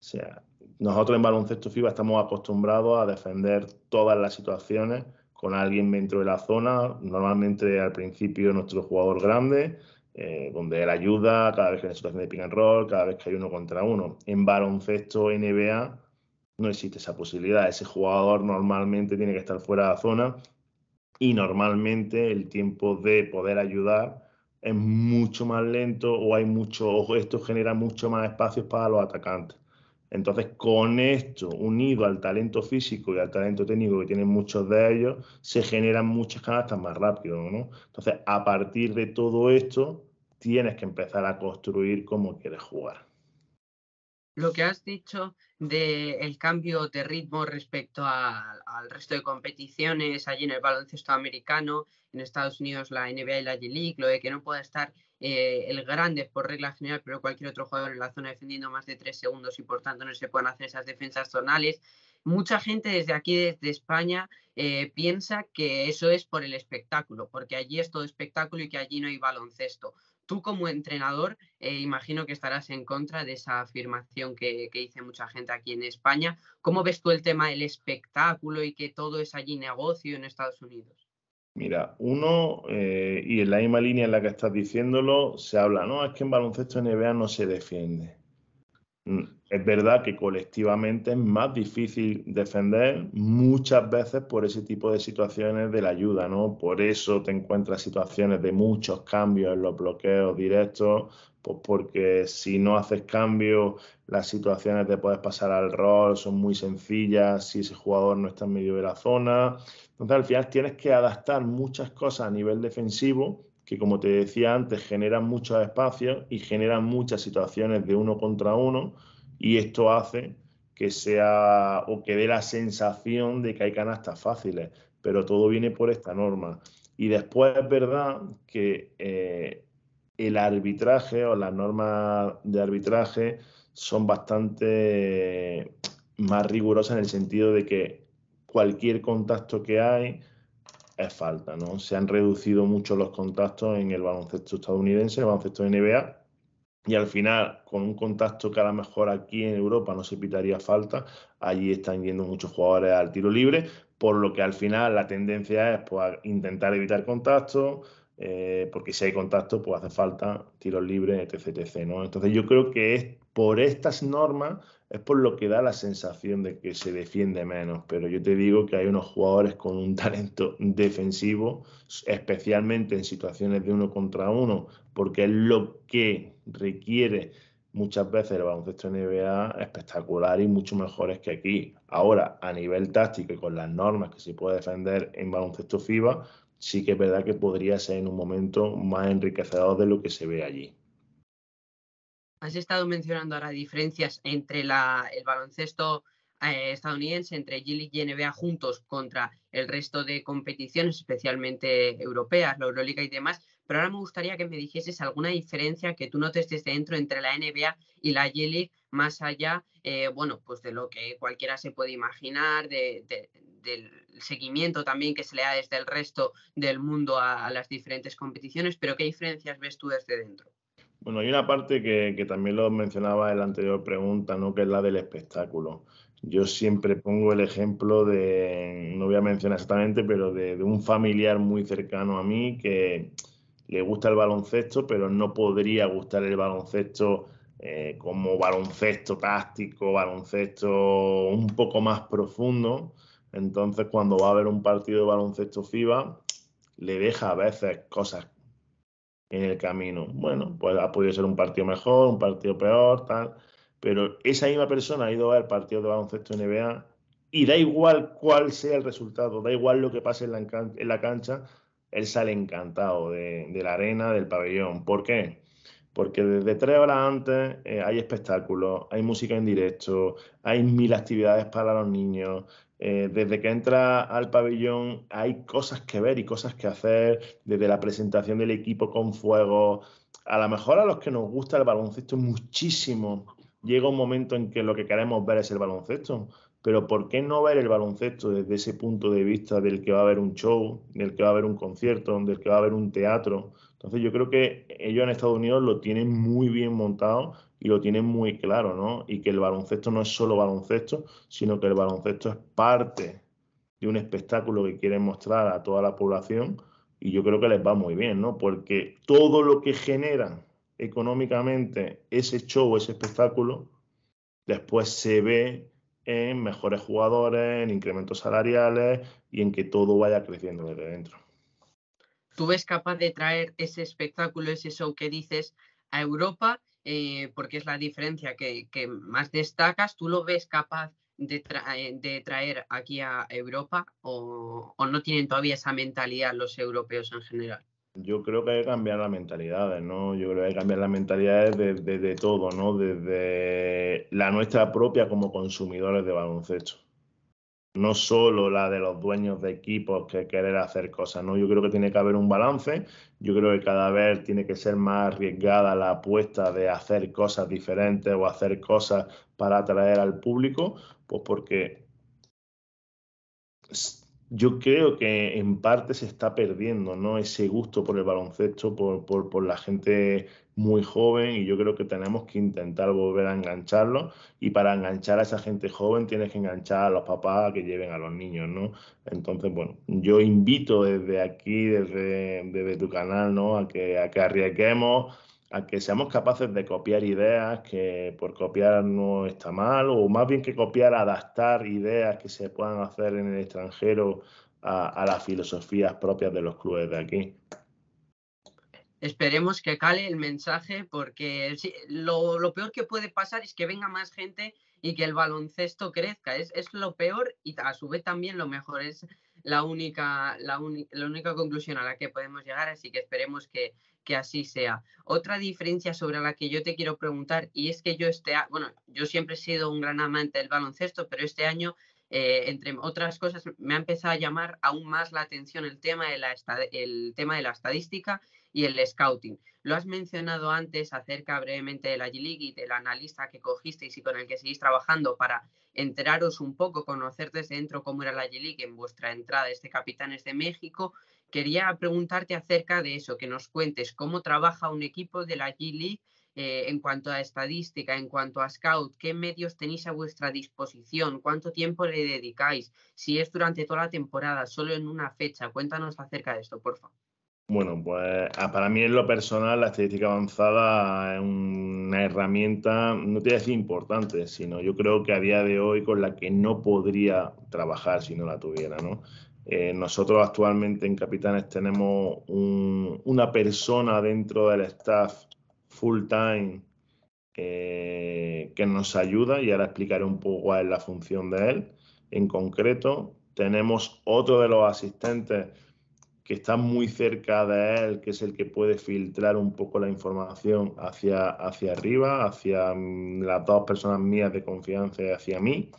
O sea, nosotros en baloncesto FIBA estamos acostumbrados a defender todas las situaciones con alguien dentro de la zona, normalmente al principio nuestro jugador grande, eh, donde él ayuda cada vez que hay una situación de pick and roll, cada vez que hay uno contra uno. En baloncesto NBA no existe esa posibilidad. Ese jugador normalmente tiene que estar fuera de la zona y normalmente el tiempo de poder ayudar es mucho más lento o hay mucho, esto genera mucho más espacios para los atacantes. Entonces, con esto, unido al talento físico y al talento técnico que tienen muchos de ellos, se generan muchas canastas más rápido, Entonces, a partir de todo esto, tienes que empezar a construir cómo quieres jugar.
Lo que has dicho del cambio de ritmo respecto al resto de competiciones, allí en el baloncesto americano, en Estados Unidos la NBA y la g lo de que no pueda estar eh, el grande por regla general, pero cualquier otro jugador en la zona defendiendo más de tres segundos y por tanto no se pueden hacer esas defensas zonales. Mucha gente desde aquí, desde España, eh, piensa que eso es por el espectáculo, porque allí es todo espectáculo y que allí no hay baloncesto. Tú como entrenador, eh, imagino que estarás en contra de esa afirmación que, dice mucha gente aquí en España. ¿Cómo ves tú el tema del espectáculo y que todo es allí negocio en Estados Unidos?
Mira, uno, eh, y en la misma línea en la que estás diciéndolo, se habla, ¿no? Es que en baloncesto NBA no se defiende. Mm, es verdad que colectivamente es más difícil defender muchas veces por ese tipo de situaciones de la ayuda, ¿no? Por eso te encuentras situaciones de muchos cambios en los bloqueos directos, pues porque si no haces cambio, las situaciones te puedes pasar al rol, son muy sencillas, si ese jugador no está en medio de la zona. Entonces, al final tienes que adaptar muchas cosas a nivel defensivo que como te decía antes generan muchos espacios y generan muchas situaciones de uno contra uno y esto hace que sea o que dé la sensación de que hay canastas fáciles, pero todo viene por esta norma. Y después es verdad que eh, el arbitraje o las normas de arbitraje son bastante eh, más rigurosas en el sentido de que cualquier contacto que hay, es falta, ¿no? Se han reducido mucho los contactos en el baloncesto estadounidense, el baloncesto NBA, y al final, con un contacto que a lo mejor aquí en Europa no se pitaría falta, allí están yendo muchos jugadores al tiro libre, por lo que al final la tendencia es pues, intentar evitar contacto, eh, porque si hay contacto, pues hace falta tiros libres, etc, ¿no? Entonces yo creo que es por estas normas es por lo que da la sensación de que se defiende menos, pero yo te digo que hay unos jugadores con un talento defensivo, especialmente en situaciones de uno contra uno, porque es lo que requiere muchas veces el baloncesto NBA espectacular y mucho mejores que aquí. Ahora, a nivel táctico y con las normas que se puede defender en baloncesto FIBA, sí que es verdad que podría ser en un momento más enriquecedor de lo que se ve allí
has estado mencionando ahora diferencias entre el baloncesto eh, estadounidense, entre g y NBA juntos contra el resto de competiciones, especialmente europeas, la Euroliga y demás. Pero ahora me gustaría que me dijeses alguna diferencia que tú notes desde dentro entre la NBA y la g más allá, eh, bueno, pues de lo que cualquiera se puede imaginar, del seguimiento también que se le da desde el resto del mundo a las diferentes competiciones, pero ¿qué diferencias ves tú desde dentro?
Bueno, hay una parte que, también lo mencionaba en la anterior pregunta, ¿no? que es la del espectáculo. Yo siempre pongo el ejemplo de, no voy a mencionar exactamente, pero de, un familiar muy cercano a mí que le gusta el baloncesto, pero no podría gustar el baloncesto eh, como baloncesto táctico, baloncesto un poco más profundo. Entonces, cuando va a haber un partido de baloncesto FIBA, le deja a veces cosas en el camino. Bueno, pues ha podido ser un partido mejor, un partido peor, tal, pero esa misma persona ha ido a ver partido de baloncesto NBA y da igual cuál sea el resultado, da igual lo que pase en la, cancha, él sale encantado de, de la arena, del pabellón. ¿Por qué? porque desde tres horas antes eh, hay espectáculos, hay música en directo, hay mil actividades para los niños. Eh, desde que entra al pabellón hay cosas que ver y cosas que hacer, desde la presentación del equipo con fuego. A lo mejor a los que nos gusta el baloncesto muchísimo, llega un momento en que lo que queremos ver es el baloncesto, pero ¿por qué no ver el baloncesto desde ese punto de vista del que va a haber un show, del que va a haber un concierto, del que va a haber un teatro? Entonces yo creo que ellos en Estados Unidos lo tienen muy bien montado y lo tienen muy claro, ¿no? Y que el baloncesto no es solo baloncesto, sino que el baloncesto es parte de un espectáculo que quieren mostrar a toda la población y yo creo que les va muy bien, ¿no? Porque todo lo que genera económicamente ese show, ese espectáculo, después se ve en mejores jugadores, en incrementos salariales y en que todo vaya creciendo desde dentro
tú ves capaz de traer ese espectáculo, ese show que dices a Europa, eh, porque es la diferencia que, más destacas, tú lo ves capaz de, eh, traer, aquí a Europa o, no tienen todavía esa mentalidad los europeos en general?
Yo creo que hay que cambiar las mentalidades, ¿no? Yo creo que hay que cambiar las mentalidades desde todo, ¿no? Desde la nuestra propia como consumidores de baloncesto no solo la de los dueños de equipos que querer hacer cosas, ¿no? Yo creo que tiene que haber un balance, yo creo que cada vez tiene que ser más arriesgada la apuesta de hacer cosas diferentes o hacer cosas para atraer al público, pues porque yo creo que en parte se está perdiendo, ¿no? Ese gusto por el baloncesto, por, por la gente muy joven y yo creo que tenemos que intentar volver a engancharlo y para enganchar a esa gente joven tienes que enganchar a los papás que lleven a los niños, ¿no? Entonces, bueno, yo invito desde aquí, desde, desde tu canal, ¿no? A que, a que arriesguemos, a que seamos capaces de copiar ideas que por copiar no está mal, o más bien que copiar, adaptar ideas que se puedan hacer en el extranjero a las filosofías propias de los clubes de aquí
esperemos que cale el mensaje porque lo, peor que puede pasar es que venga más gente y que el baloncesto crezca. Es, es lo peor y a su vez también lo mejor. Es la única, única conclusión a la que podemos llegar, así que esperemos que, así sea. Otra diferencia sobre la que yo te quiero preguntar y es que yo este, bueno, yo siempre he sido un gran amante del baloncesto, pero este año eh, entre otras cosas, me ha empezado a llamar aún más la atención el tema de la, estadística y el scouting. Lo has mencionado antes acerca brevemente de la G-League y del analista que cogisteis y con el que seguís trabajando para enteraros un poco, conocer desde dentro cómo era la G-League en vuestra entrada, este Capitanes de México. Quería preguntarte acerca de eso, que nos cuentes cómo trabaja un equipo de la G-League eh, en cuanto a estadística, en cuanto a scout, qué medios tenéis a vuestra disposición, cuánto tiempo le dedicáis, si es durante toda la temporada, solo en una fecha. Cuéntanos acerca de esto, por favor.
Bueno, pues ah, para mí en lo personal la estadística avanzada es una herramienta, no te voy a decir importante, sino yo creo que a día de hoy con la que no podría trabajar si no la tuviera, eh, nosotros actualmente en Capitanes tenemos una persona dentro del staff full time que nos ayuda y ahora explicaré un poco cuál es la función de él en concreto. Tenemos otro de los asistentes que está muy cerca de él, que es el que puede filtrar un poco la información hacia, hacia arriba, hacia mm, las dos personas mías de confianza y hacia mí.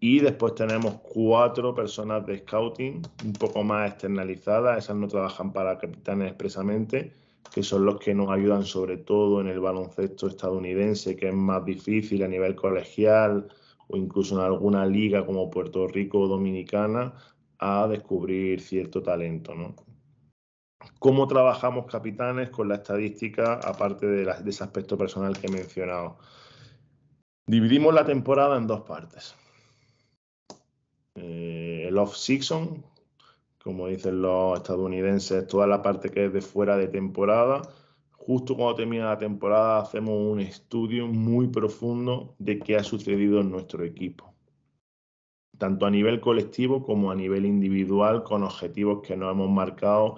Y después tenemos cuatro personas de scouting un poco más externalizadas, esas no trabajan para capitanes expresamente, que son los que nos ayudan sobre todo en el baloncesto estadounidense, que es más difícil a nivel colegial o incluso en alguna liga como Puerto Rico o Dominicana, a descubrir cierto talento. ¿Cómo trabajamos capitanes con la estadística, aparte de, ese aspecto personal que he mencionado? Dividimos la temporada en dos partes. Eh, el off-season, como dicen los estadounidenses, toda la parte que es de fuera de temporada. Justo cuando termina la temporada hacemos un estudio muy profundo de qué ha sucedido en nuestro equipo, tanto a nivel colectivo como a nivel individual, con objetivos que nos hemos marcado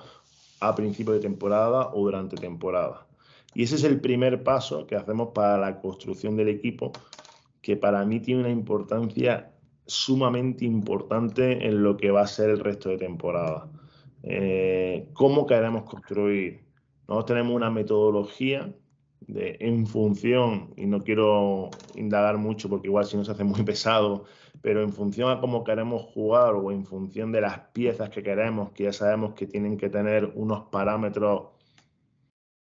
a principio de temporada o durante temporada. Y ese es el primer paso que hacemos para la construcción del equipo, que para mí tiene una importancia sumamente importante en lo que va a ser el resto de temporada. Eh, ¿Cómo queremos construir? Nosotros tenemos una metodología de, en función, y no quiero indagar mucho porque igual si no se hace muy pesado, pero en función a cómo queremos jugar o en función de las piezas que queremos, que ya sabemos que tienen que tener unos parámetros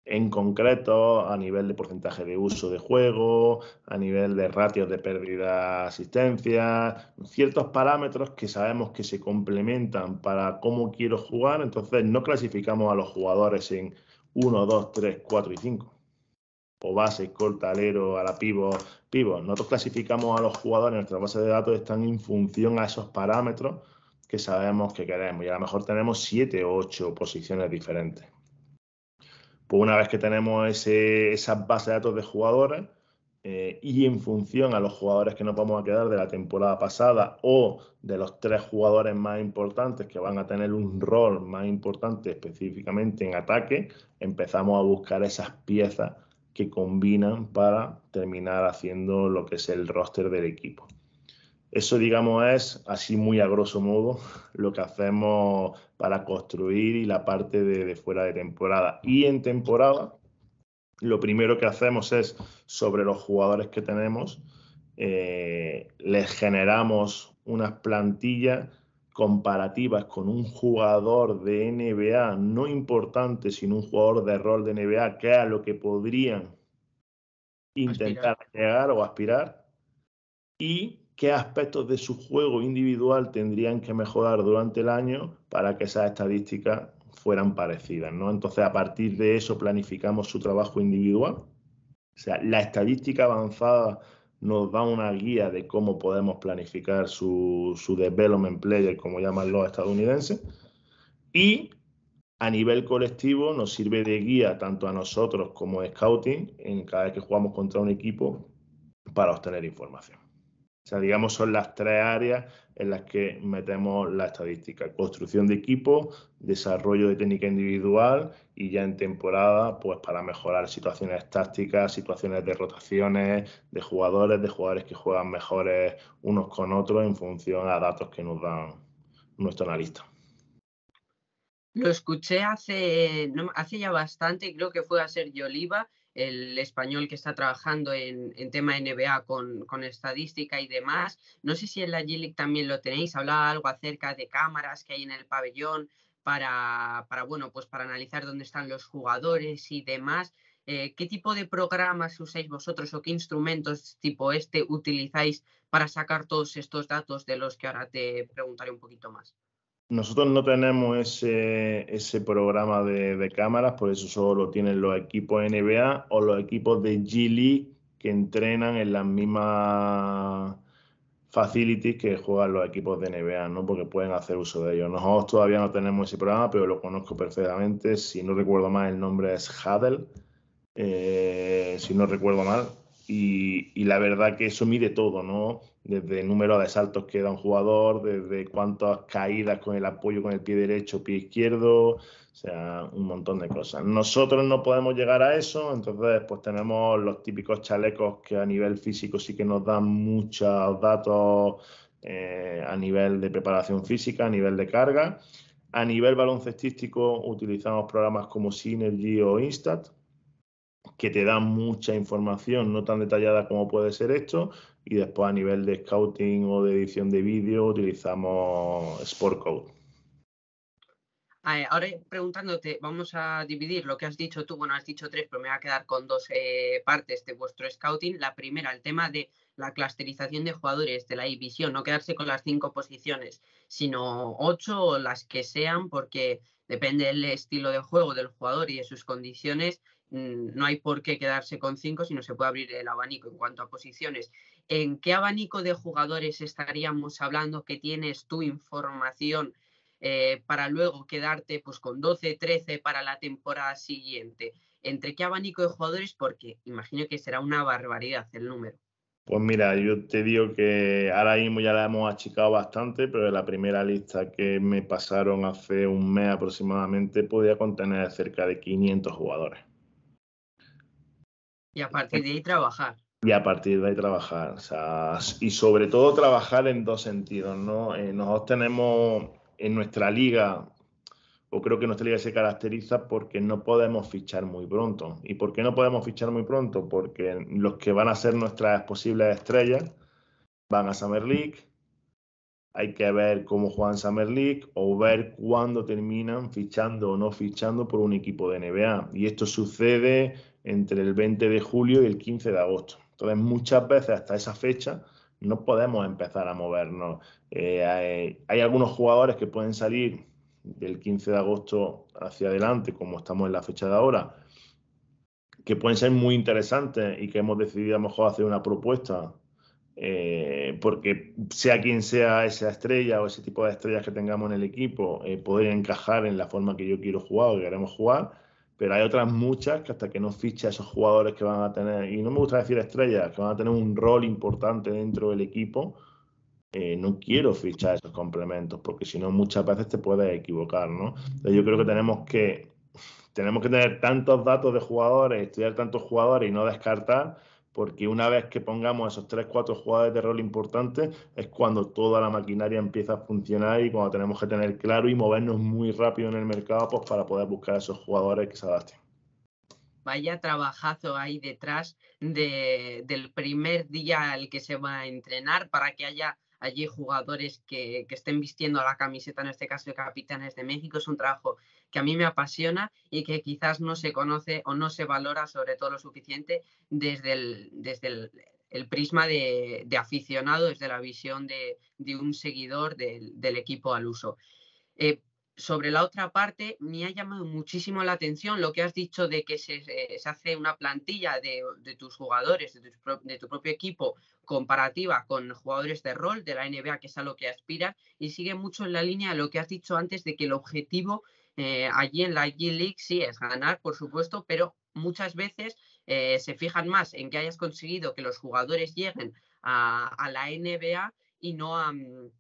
en concreto a nivel de porcentaje de uso de juego, a nivel de ratios de pérdida asistencia, ciertos parámetros que sabemos que se complementan para cómo quiero jugar, entonces no clasificamos a los jugadores en 1, 2, 3, 4 y 5. O base, corta, alero, a la pivo, pivo. Nosotros clasificamos a los jugadores, nuestras bases de datos están en función a esos parámetros que sabemos que queremos y a lo mejor tenemos 7 o 8 posiciones diferentes. Pues una vez que tenemos ese, esas bases de datos de jugadores eh, y en función a los jugadores que nos vamos a quedar de la temporada pasada o de los tres jugadores más importantes que van a tener un rol más importante específicamente en ataque, empezamos a buscar esas piezas que combinan para terminar haciendo lo que es el roster del equipo. Eso, digamos, es así muy a grosso modo lo que hacemos para construir y la parte de, fuera de temporada. Y en temporada, lo primero que hacemos es sobre los jugadores que tenemos, eh, les generamos unas plantillas comparativas con un jugador de NBA no importante, sino un jugador de rol de NBA, que a lo que podrían intentar llegar o aspirar. Y qué aspectos de su juego individual tendrían que mejorar durante el año para que esas estadísticas fueran parecidas, ¿no? Entonces, a partir de eso planificamos su trabajo individual. O sea, la estadística avanzada nos da una guía de cómo podemos planificar su, su development player, como llaman los estadounidenses. Y a nivel colectivo nos sirve de guía tanto a nosotros como a Scouting en cada vez que jugamos contra un equipo para obtener información. O sea, digamos, son las tres áreas en las que metemos la estadística. Construcción de equipo, desarrollo de técnica individual y ya en temporada, pues para mejorar situaciones tácticas, situaciones de rotaciones, de jugadores, de jugadores que juegan mejores unos con otros en función a datos que nos dan nuestro analista.
Lo escuché hace, hace ya bastante, creo que fue a Sergio Oliva, el español que está trabajando en, en tema NBA con, con, estadística y demás. No sé si en la GILIC también lo tenéis, hablaba algo acerca de cámaras que hay en el pabellón para, bueno, pues para analizar dónde están los jugadores y demás. Eh, ¿Qué tipo de programas usáis vosotros o qué instrumentos tipo este utilizáis para sacar todos estos datos de los que ahora te preguntaré un poquito más?
Nosotros no tenemos ese, programa de, cámaras, por eso solo lo tienen los equipos NBA o los equipos de G que entrenan en las mismas facilities que juegan los equipos de NBA, ¿no? Porque pueden hacer uso de ellos. Nosotros todavía no tenemos ese programa, pero lo conozco perfectamente. Si no recuerdo mal, el nombre es Hadel, eh, si no recuerdo mal, y, la verdad que eso mide todo, ¿no? Desde el número de saltos que da un jugador, desde cuántas caídas con el apoyo con el pie derecho, pie izquierdo, o sea, un montón de cosas. Nosotros no podemos llegar a eso, entonces pues tenemos los típicos chalecos que a nivel físico sí que nos dan muchos datos eh, a nivel de preparación física, a nivel de carga. A nivel baloncestístico utilizamos programas como Synergy o Instat, que te da mucha información, no tan detallada como puede ser esto, y después a nivel de scouting o de edición de vídeo utilizamos SportCode.
Ahora preguntándote, vamos a dividir lo que has dicho tú. Bueno, has dicho tres, pero me voy a quedar con dos eh, partes de vuestro scouting. La primera, el tema de la clusterización de jugadores de la división, no quedarse con las cinco posiciones, sino ocho o las que sean, porque depende del estilo de juego del jugador y de sus condiciones, Mm, no hay por qué quedarse con cinco, no se puede abrir el abanico en cuanto a posiciones. ¿En qué abanico de jugadores estaríamos hablando que tienes tu información eh, para luego quedarte pues, con 12, 13 para la temporada siguiente? ¿Entre qué abanico de jugadores? Porque imagino que será una barbaridad el número.
Pues mira, yo te digo que ahora mismo ya la hemos achicado bastante, pero la primera lista que me pasaron hace un mes aproximadamente podía contener cerca de 500 jugadores.
Y a partir de ahí trabajar.
Y a partir de ahí trabajar. y sobre todo trabajar en dos sentidos, ¿no? Eh, nosotros tenemos en nuestra liga, o creo que nuestra liga se caracteriza porque no podemos fichar muy pronto. ¿Y por qué no podemos fichar muy pronto? Porque los que van a ser nuestras posibles estrellas van a Summer League. Hay que ver cómo juegan Summer League o ver cuándo terminan fichando o no fichando por un equipo de NBA. Y esto sucede entre el 20 de julio y el 15 de agosto. Entonces, muchas veces hasta esa fecha no podemos empezar a movernos. Eh, hay, algunos jugadores que pueden salir del 15 de agosto hacia adelante, como estamos en la fecha de ahora, que pueden ser muy interesantes y que hemos decidido a lo mejor hacer una propuesta, eh, porque sea quien sea esa estrella o ese tipo de estrellas que tengamos en el equipo, eh, poder encajar en la forma que yo quiero jugar o que queremos jugar pero hay otras muchas que hasta que no ficha esos jugadores que van a tener, y no me gusta decir estrellas, que van a tener un rol importante dentro del equipo, eh, no quiero fichar esos complementos, porque si no muchas veces te puedes equivocar, ¿no? yo creo que tenemos que tenemos que tener tantos datos de jugadores, estudiar tantos jugadores y no descartar, porque una vez que pongamos esos tres cuatro jugadores de rol importantes, es cuando toda la maquinaria empieza a funcionar y cuando tenemos que tener claro y movernos muy rápido en el mercado pues, para poder buscar a esos jugadores que se adapten.
Vaya trabajazo ahí detrás del primer día al que se va a entrenar para que haya allí jugadores que, que estén vistiendo la camiseta, en este caso de Capitanes de México. Es un trabajo que a mí me apasiona y que quizás no se conoce o no se valora sobre todo lo suficiente desde el, desde el, prisma de, aficionado, desde la visión de, un seguidor del, equipo al uso. Eh, sobre la otra parte, me ha llamado muchísimo la atención lo que has dicho de que se, hace una plantilla de, tus jugadores, de tu, propio equipo, comparativa con jugadores de rol de la NBA, que es a lo que aspira y sigue mucho en la línea de lo que has dicho antes de que el objetivo eh, allí en la G-League sí es ganar, por supuesto, pero muchas veces eh, se fijan más en que hayas conseguido que los jugadores lleguen a, la NBA y no a, mm,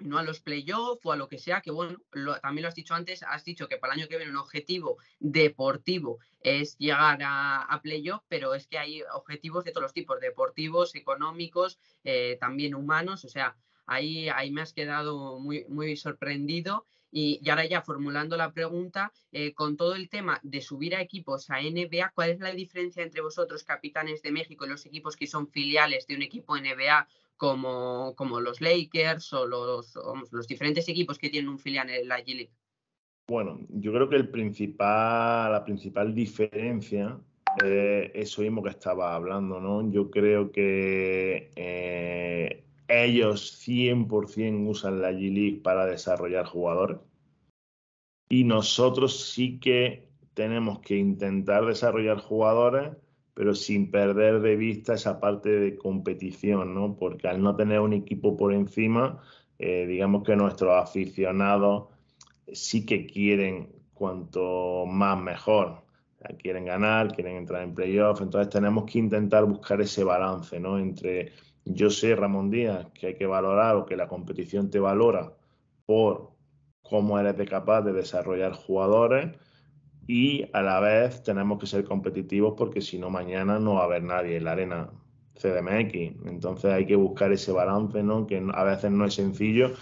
no a los playoffs o a lo que sea, que bueno, también lo has dicho antes, has dicho que para el año que viene un objetivo deportivo es llegar a, a playoff, pero es que hay objetivos de todos los tipos, deportivos, económicos, eh, también humanos, o sea, ahí, ahí me has quedado muy, muy sorprendido y, ahora ya formulando la pregunta, eh, con todo el tema de subir a equipos a NBA, ¿cuál es la diferencia entre vosotros, capitanes de México, y los equipos que son filiales de un equipo NBA como, como los Lakers o los, los diferentes equipos que tienen un filial en la g
Bueno, yo creo que el principal, la principal diferencia eh, es eso mismo que estaba hablando, ¿no? Yo creo que eh, ellos 100% usan la G-League para desarrollar jugadores. Y nosotros sí que tenemos que intentar desarrollar jugadores, pero sin perder de vista esa parte de competición, ¿no? Porque al no tener un equipo por encima, eh, digamos que nuestros aficionados sí que quieren cuanto más mejor. Quieren ganar, quieren entrar en playoffs entonces tenemos que intentar buscar ese balance, ¿no? Entre yo sé, Ramón Díaz, que hay que valorar o que la competición te valora por cómo eres capaz de desarrollar jugadores y a la vez tenemos que ser competitivos porque si no mañana no va a haber nadie en la arena CDMX. Entonces hay que buscar ese balance, ¿no? Que a veces no es sencillo,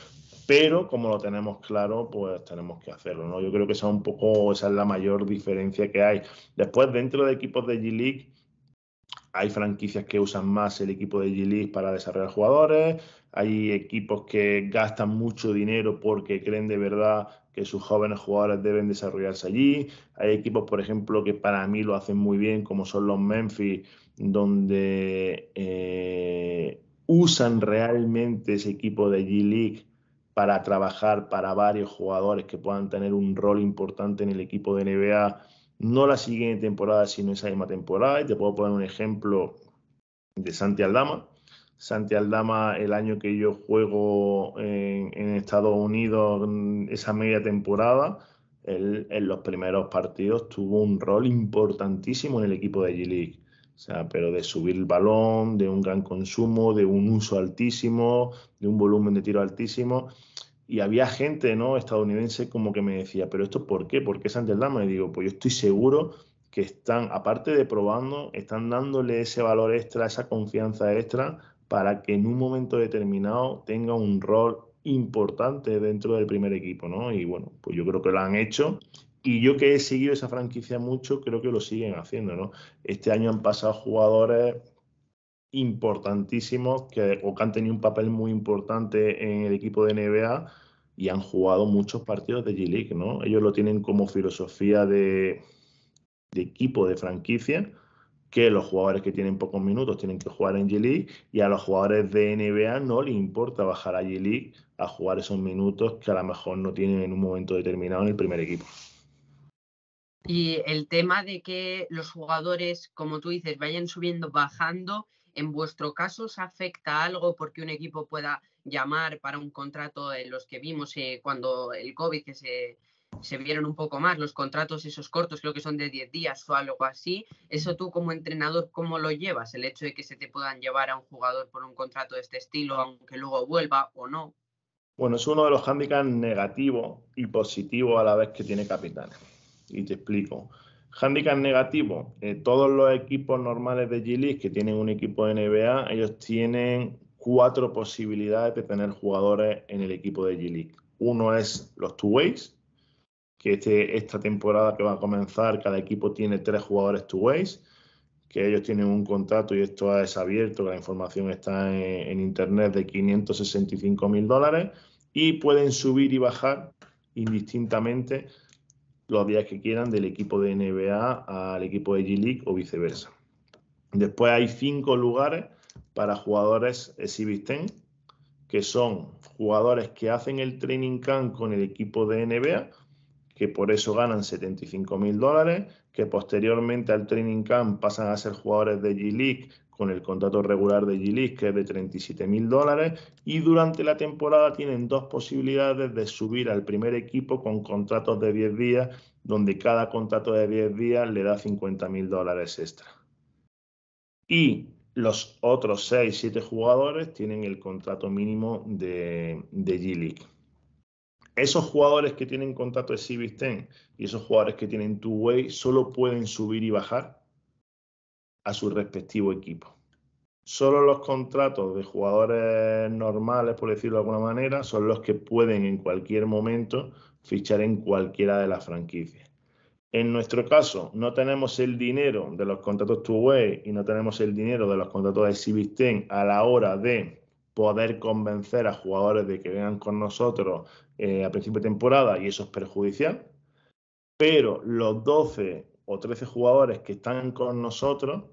pero como lo tenemos claro, pues tenemos que hacerlo, ¿no? Yo creo que esa un poco, esa es la mayor diferencia que hay. Después, dentro de equipos de G-League, hay franquicias que usan más el equipo de G-League para desarrollar jugadores, hay equipos que gastan mucho dinero porque creen de verdad que sus jóvenes jugadores deben desarrollarse allí, hay equipos, por ejemplo, que para mí lo hacen muy bien, como son los Memphis, donde eh, usan realmente ese equipo de G-League para trabajar para varios jugadores que puedan tener un rol importante en el equipo de NBA no la siguiente temporada, sino esa misma temporada. Y te puedo poner un ejemplo de Santi Aldama. Santi Aldama, el año que yo juego en, Estados Unidos, mm, esa media temporada, en los primeros partidos tuvo un rol importantísimo en el equipo de G-League. O sea, pero de subir el balón, de un gran consumo, de un uso altísimo, de un volumen de tiro altísimo y había gente ¿no? estadounidense como que me decía, pero esto ¿por qué? ¿Por qué Antel Dama? Y digo, pues yo estoy seguro que están, aparte de probando, están dándole ese valor extra, esa confianza extra, para que en un momento determinado tenga un rol importante dentro del primer equipo, ¿no? Y bueno, pues yo creo que lo han hecho. Y yo que he seguido esa franquicia mucho, creo que lo siguen haciendo, ¿no? Este año han pasado jugadores importantísimos que, o que han tenido un papel muy importante en el equipo de NBA y han jugado muchos partidos de G-League, ¿no? Ellos lo tienen como filosofía de, de equipo, de franquicia, que los jugadores que tienen pocos minutos tienen que jugar en G-League y a los jugadores de NBA no les importa bajar a G-League a jugar esos minutos que a lo mejor no tienen en un momento determinado en el primer equipo.
Y el tema de que los jugadores, como tú dices, vayan subiendo, bajando, ¿En vuestro caso se afecta algo porque un equipo pueda llamar para un contrato en eh, los que vimos eh, cuando el COVID, que se, se, vieron un poco más, los contratos esos cortos, creo que son de 10 días o algo así? ¿Eso tú como entrenador cómo lo llevas? El hecho de que se te puedan llevar a un jugador por un contrato de este estilo, aunque luego vuelva o no.
Bueno, es uno de los hándicaps negativo y positivo a la vez que tiene Capitán. Y te explico. Handicap negativo, eh, todos los equipos normales de G-League que tienen un equipo de NBA, ellos tienen cuatro posibilidades de tener jugadores en el equipo de G-League. Uno es los two-ways, que este, esta temporada que va a comenzar, cada equipo tiene tres jugadores two-ways, que ellos tienen un contrato y esto es abierto, la información está en, en internet de 565 mil dólares y pueden subir y bajar indistintamente los días que quieran del equipo de NBA al equipo de G-League o viceversa. Después hay cinco lugares para jugadores 10, que son jugadores que hacen el training camp con el equipo de NBA, que por eso ganan 75 mil dólares, que posteriormente al training camp pasan a ser jugadores de G-League con el contrato regular de G-League, que es de 37.000 dólares, y durante la temporada tienen dos posibilidades de subir al primer equipo con contratos de 10 días, donde cada contrato de 10 días le da 50.000 dólares extra. Y los otros 6, 7 jugadores tienen el contrato mínimo de, G-League. Esos jugadores que tienen contrato de Civic 10 y esos jugadores que tienen two-way solo pueden subir y bajar a su respectivo equipo. Solo los contratos de jugadores normales, por decirlo de alguna manera, son los que pueden en cualquier momento fichar en cualquiera de las franquicias. En nuestro caso, no tenemos el dinero de los contratos two-way y no tenemos el dinero de los contratos de 10... a la hora de poder convencer a jugadores de que vengan con nosotros eh, a principio de temporada y eso es perjudicial. Pero los 12 o 13 jugadores que están con nosotros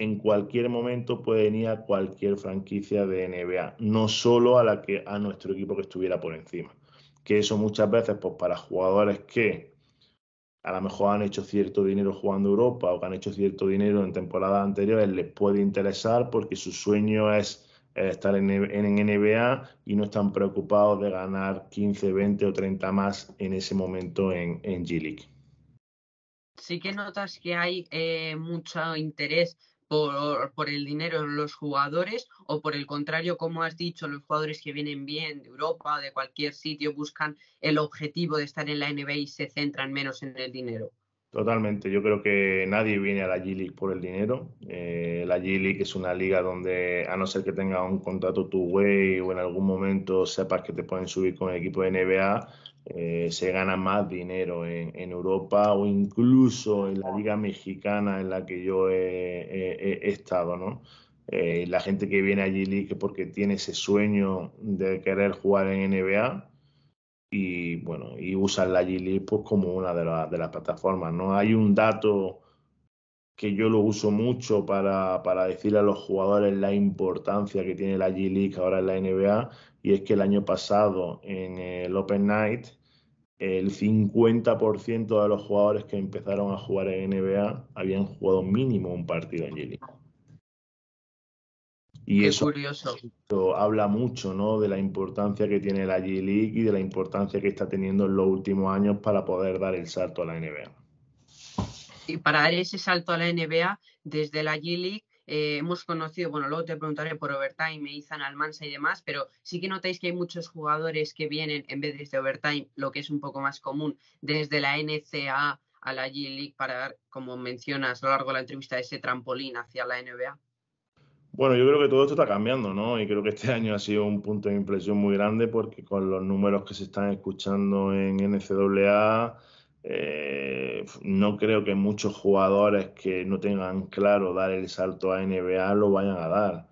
en cualquier momento puede venir a cualquier franquicia de NBA, no solo a la que a nuestro equipo que estuviera por encima. Que eso muchas veces, pues para jugadores que a lo mejor han hecho cierto dinero jugando Europa o que han hecho cierto dinero en temporadas anteriores, les puede interesar porque su sueño es estar en, NBA y no están preocupados de ganar 15, 20 o 30 más en ese momento en, en G-League.
Sí que notas que hay eh, mucho interés por, por, el dinero los jugadores o por el contrario, como has dicho, los jugadores que vienen bien de Europa, de cualquier sitio, buscan el objetivo de estar en la NBA y se centran menos en el dinero?
Totalmente, yo creo que nadie viene a la G-League por el dinero. Eh, la G-League es una liga donde, a no ser que tengas un contrato tu way o en algún momento sepas que te pueden subir con el equipo de NBA, eh, se gana más dinero en, Europa o incluso en la liga mexicana en la que yo he, estado, eh, la gente que viene a G-League porque tiene ese sueño de querer jugar en NBA y bueno, y usan la G-League pues, como una de, de, las plataformas, ¿no? Hay un dato que yo lo uso mucho para, para decirle a los jugadores la importancia que tiene la G-League ahora en la NBA, y es que el año pasado en el Open Night, el 50% de los jugadores que empezaron a jugar en NBA habían jugado mínimo un partido en G-League. Y eso habla mucho ¿no? de la importancia que tiene la G-League y de la importancia que está teniendo en los últimos años para poder dar el salto a la NBA.
Y para dar ese salto a la NBA, desde la G-League eh, hemos conocido, bueno, luego te preguntaré por Overtime, Izan Almansa y demás, pero sí que notáis que hay muchos jugadores que vienen, en vez de Overtime, lo que es un poco más común, desde la NCA a la G-League para dar, como mencionas a lo largo de la entrevista, ese trampolín hacia la NBA.
Bueno, yo creo que todo esto está cambiando, ¿no? Y creo que este año ha sido un punto de impresión muy grande porque con los números que se están escuchando en NCAA, eh, no creo que muchos jugadores que no tengan claro dar el salto a NBA lo vayan a dar.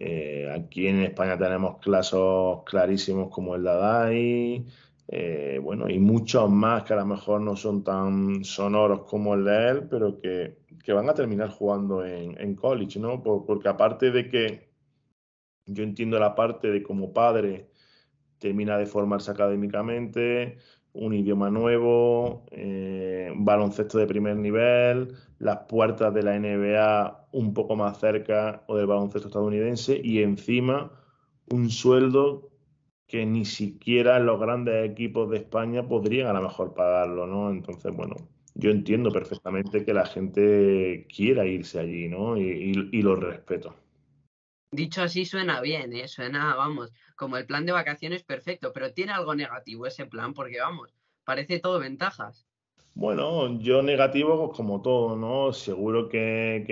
Eh, aquí en España tenemos casos clarísimos como el de eh, bueno, y muchos más que a lo mejor no son tan sonoros como el de él, pero que que van a terminar jugando en, college, ¿no? porque aparte de que yo entiendo la parte de como padre termina de formarse académicamente, un idioma nuevo, eh, baloncesto de primer nivel, las puertas de la NBA un poco más cerca o del baloncesto estadounidense y encima un sueldo que ni siquiera los grandes equipos de España podrían a lo mejor pagarlo, ¿no? Entonces, bueno, yo entiendo perfectamente que la gente quiera irse allí, ¿no? Y, lo respeto.
Dicho así suena bien, ¿eh? Suena, vamos, como el plan de vacaciones perfecto, pero tiene algo negativo ese plan porque, vamos, parece todo ventajas.
Bueno, yo negativo, pues, como todo, ¿no? Seguro que,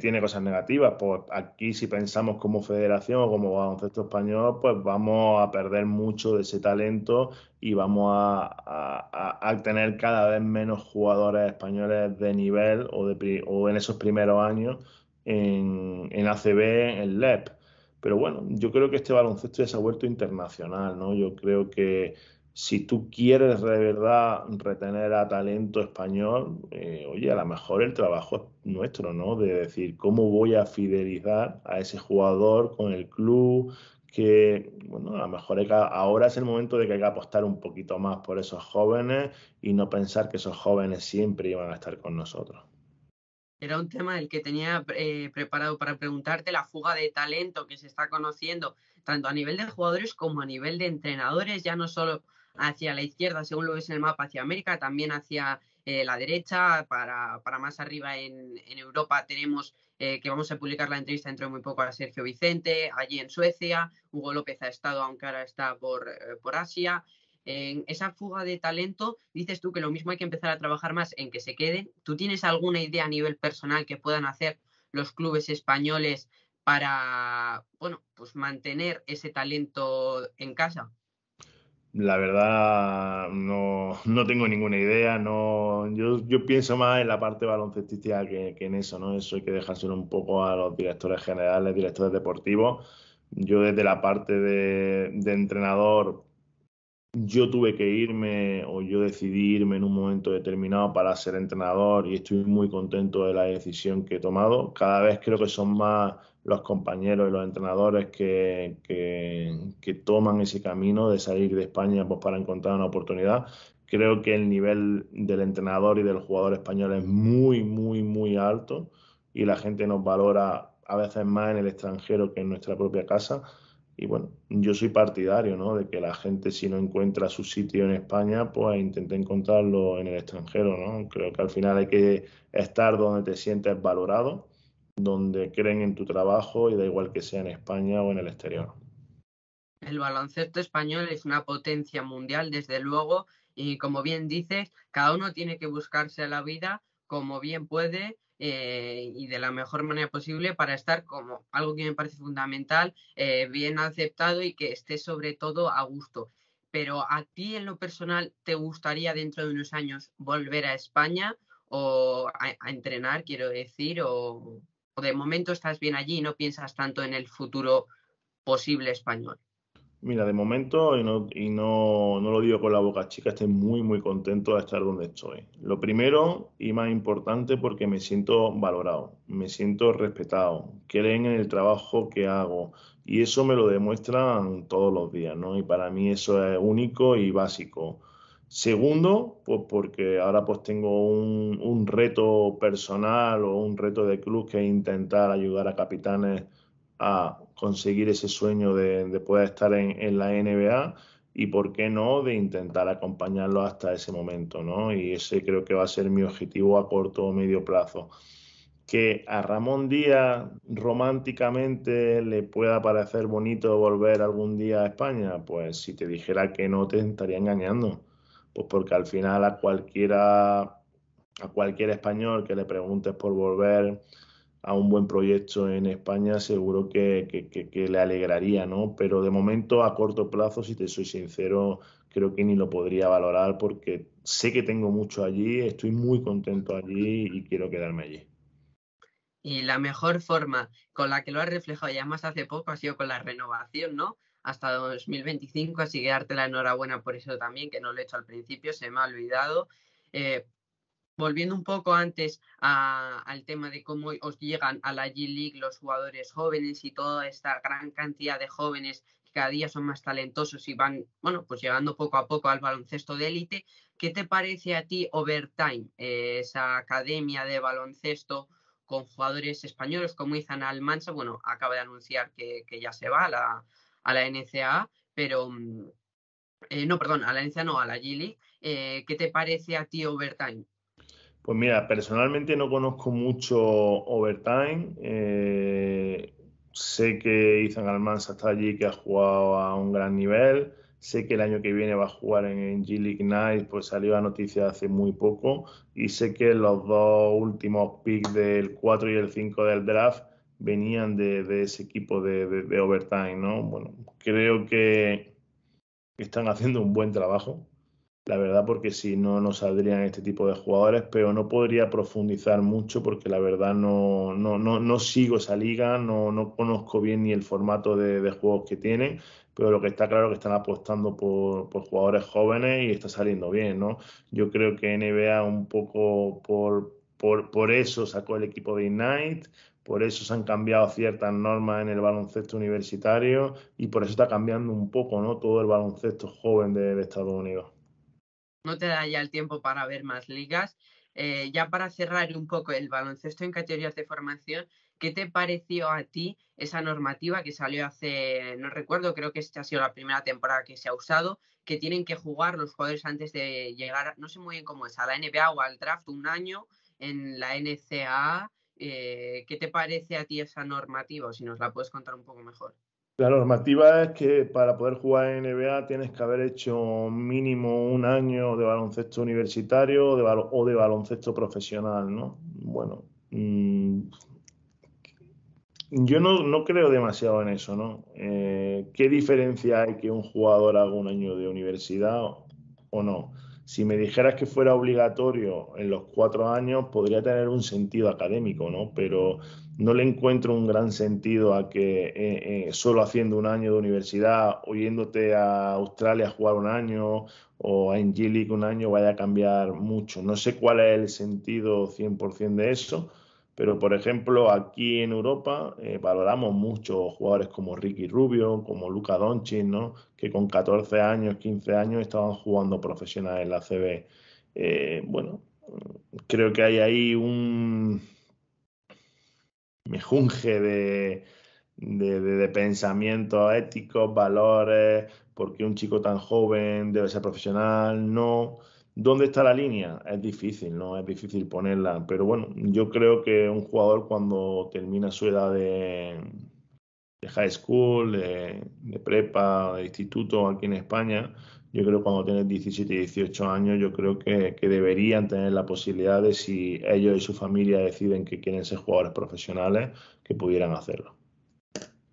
tiene cosas negativas. Pues aquí, si pensamos como federación o como baloncesto español, pues vamos a perder mucho de ese talento y vamos a, tener cada vez menos jugadores españoles de nivel o, de, o en esos primeros años en, en ACB, en LEP. Pero bueno, yo creo que este baloncesto ya se ha vuelto internacional, ¿no? Yo creo que si tú quieres de verdad retener a talento español, eh, oye, a lo mejor el trabajo es nuestro, ¿no? De decir, ¿cómo voy a fidelizar a ese jugador con el club? Que, bueno, a lo mejor ahora es el momento de que hay que apostar un poquito más por esos jóvenes y no pensar que esos jóvenes siempre iban a estar con nosotros.
Era un tema el que tenía eh, preparado para preguntarte la fuga de talento que se está conociendo, tanto a nivel de jugadores como a nivel de entrenadores, ya no solo hacia la izquierda, según lo ves en el mapa, hacia América, también hacia eh, la derecha, para, para más arriba en, en Europa tenemos eh, que vamos a publicar la entrevista dentro de muy poco a Sergio Vicente, allí en Suecia, Hugo López ha estado, aunque ahora está por, eh, Asia. En esa fuga de talento, dices tú que lo mismo hay que empezar a trabajar más en que se queden. ¿Tú tienes alguna idea a nivel personal que puedan hacer los clubes españoles para, bueno, pues mantener ese talento en casa?
La verdad, no, tengo ninguna idea. No, yo, pienso más en la parte baloncestística que, que en eso, ¿no? Eso hay que dejárselo un poco a los directores generales, directores deportivos. Yo desde la parte de, de entrenador yo tuve que irme o yo decidí irme en un momento determinado para ser entrenador y estoy muy contento de la decisión que he tomado. Cada vez creo que son más los compañeros y los entrenadores que, que, toman ese camino de salir de España pues, para encontrar una oportunidad. Creo que el nivel del entrenador y del jugador español es muy, muy, muy alto y la gente nos valora a veces más en el extranjero que en nuestra propia casa y bueno, yo soy partidario ¿no? de que la gente si no encuentra su sitio en España, pues intente encontrarlo en el extranjero. ¿no? Creo que al final hay que estar donde te sientes valorado, donde creen en tu trabajo y da igual que sea en España o en el exterior.
El baloncesto español es una potencia mundial, desde luego, y como bien dices, cada uno tiene que buscarse la vida como bien puede eh, y de la mejor manera posible para estar como algo que me parece fundamental, eh, bien aceptado y que esté sobre todo a gusto. Pero a ti en lo personal, ¿te gustaría dentro de unos años volver a España o a, entrenar, quiero decir, o, o de momento estás bien allí y no piensas tanto en el futuro posible español?
Mira, de momento, y, no, no, lo digo con la boca chica, estoy muy, muy contento de estar donde estoy. Lo primero y más importante porque me siento valorado, me siento respetado, creen en el trabajo que hago y eso me lo demuestran todos los días, ¿no? Y para mí eso es único y básico. Segundo, pues porque ahora pues tengo un, un reto personal o un reto de club que es intentar ayudar a capitanes a conseguir ese sueño de, poder estar en, en, la NBA y, ¿por qué no?, de intentar acompañarlo hasta ese momento, ¿no? Y ese creo que va a ser mi objetivo a corto o medio plazo. Que a Ramón Díaz románticamente le pueda parecer bonito volver algún día a España, pues si te dijera que no te estaría engañando, pues porque al final a cualquiera, a cualquier español que le preguntes por volver, a un buen proyecto en España, seguro que, le alegraría, ¿no? Pero de momento, a corto plazo, si te soy sincero, creo que ni lo podría valorar porque sé que tengo mucho allí, estoy muy contento allí y quiero quedarme allí.
Y la mejor forma con la que lo has reflejado ya más hace poco ha sido con la renovación, ¿no? Hasta 2025, así que darte la enhorabuena por eso también, que no lo he hecho al principio, se me ha olvidado. Eh, volviendo un poco antes al tema de cómo os llegan a la G-League los jugadores jóvenes y toda esta gran cantidad de jóvenes que cada día son más talentosos y van, bueno, pues llegando poco a poco al baloncesto de élite, ¿qué te parece a ti Overtime, eh, esa academia de baloncesto con jugadores españoles como Izan Almansa? Bueno, acaba de anunciar que, ya se va a la, a NCAA, pero... Mm, eh, no, perdón, a la NCAA no, a la G-League. Eh, ¿Qué te parece a ti Overtime?
Pues mira, personalmente no conozco mucho Overtime. Eh, sé que Ethan Almanza está allí, que ha jugado a un gran nivel. Sé que el año que viene va a jugar en G-League Night, pues salió la noticia hace muy poco. Y sé que los dos últimos picks del 4 y el 5 del draft venían de, ese equipo de, de, Overtime, ¿no? Bueno, creo que están haciendo un buen trabajo la verdad, porque si no, no saldrían este tipo de jugadores, pero no podría profundizar mucho porque la verdad no, no, no, sigo esa liga, no, no conozco bien ni el formato de, juegos que tienen, pero lo que está claro es que están apostando por, jugadores jóvenes y está saliendo bien, ¿no? Yo creo que NBA un poco por, por, eso sacó el equipo de Ignite, por eso se han cambiado ciertas normas en el baloncesto universitario y por eso está cambiando un poco, ¿no? Todo el baloncesto joven de Estados Unidos
no te da ya el tiempo para ver más ligas. Eh, ya para cerrar un poco el baloncesto en categorías de formación, ¿qué te pareció a ti esa normativa que salió hace, no recuerdo, creo que esta ha sido la primera temporada que se ha usado, que tienen que jugar los jugadores antes de llegar, no sé muy bien cómo es, a la NBA o al draft un año en la NCAA? Eh, ¿Qué te parece a ti esa normativa? O si nos la puedes contar un poco mejor.
La normativa es que para poder jugar en NBA tienes que haber hecho mínimo un año de baloncesto universitario o de baloncesto profesional, ¿no? Bueno, mm, yo no, creo demasiado en eso, ¿no? Eh, ¿Qué diferencia hay que un jugador haga un año de universidad o, o no? Si me dijeras que fuera obligatorio en los cuatro años, podría tener un sentido académico, ¿no? Pero no le encuentro un gran sentido a que eh, eh, solo haciendo un año de universidad, oyéndote a Australia a jugar un año o a Angelic un año vaya a cambiar mucho. No sé cuál es el sentido 100% de eso, pero por ejemplo aquí en Europa eh, valoramos mucho jugadores como Ricky Rubio, como Luca Doncic, ¿no? que con 14 años, 15 años estaban jugando profesional en la CB. bueno, creo que hay ahí un me junge de, de, pensamientos éticos, valores, porque un chico tan joven debe ser profesional, no. ¿Dónde está la línea? Es difícil, ¿no? Es difícil ponerla. Pero bueno, yo creo que un jugador cuando termina su edad de, de high school, de prepa, de instituto aquí en España, yo creo que cuando tienen 17 y 18 años, yo creo que, deberían tener la posibilidad de, si ellos y su familia deciden que quieren ser jugadores profesionales, que pudieran hacerlo.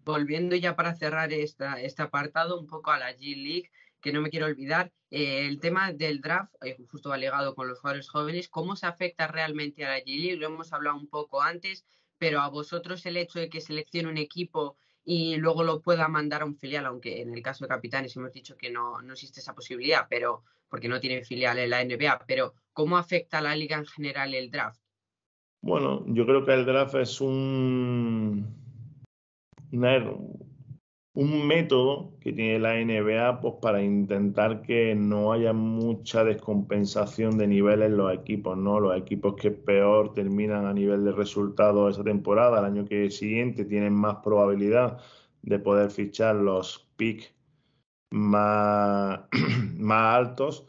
Volviendo ya para cerrar esta, este apartado un poco a la G League, que no me quiero olvidar, eh, el tema del draft, justo eh, justo alegado con los jugadores jóvenes, ¿cómo se afecta realmente a la G League? Lo hemos hablado un poco antes, pero a vosotros el hecho de que seleccione un equipo y luego lo pueda mandar a un filial, aunque en el caso de Capitanes hemos dicho que no, no existe esa posibilidad, pero porque no tiene filial en la NBA, pero ¿cómo afecta a la liga en general el draft?
Bueno, yo creo que el draft es un, un método que tiene la NBA pues, para intentar que no haya mucha descompensación de niveles en los equipos, ¿no? Los equipos que peor terminan a nivel de resultados esa temporada, al año que siguiente tienen más probabilidad de poder fichar los picks más altos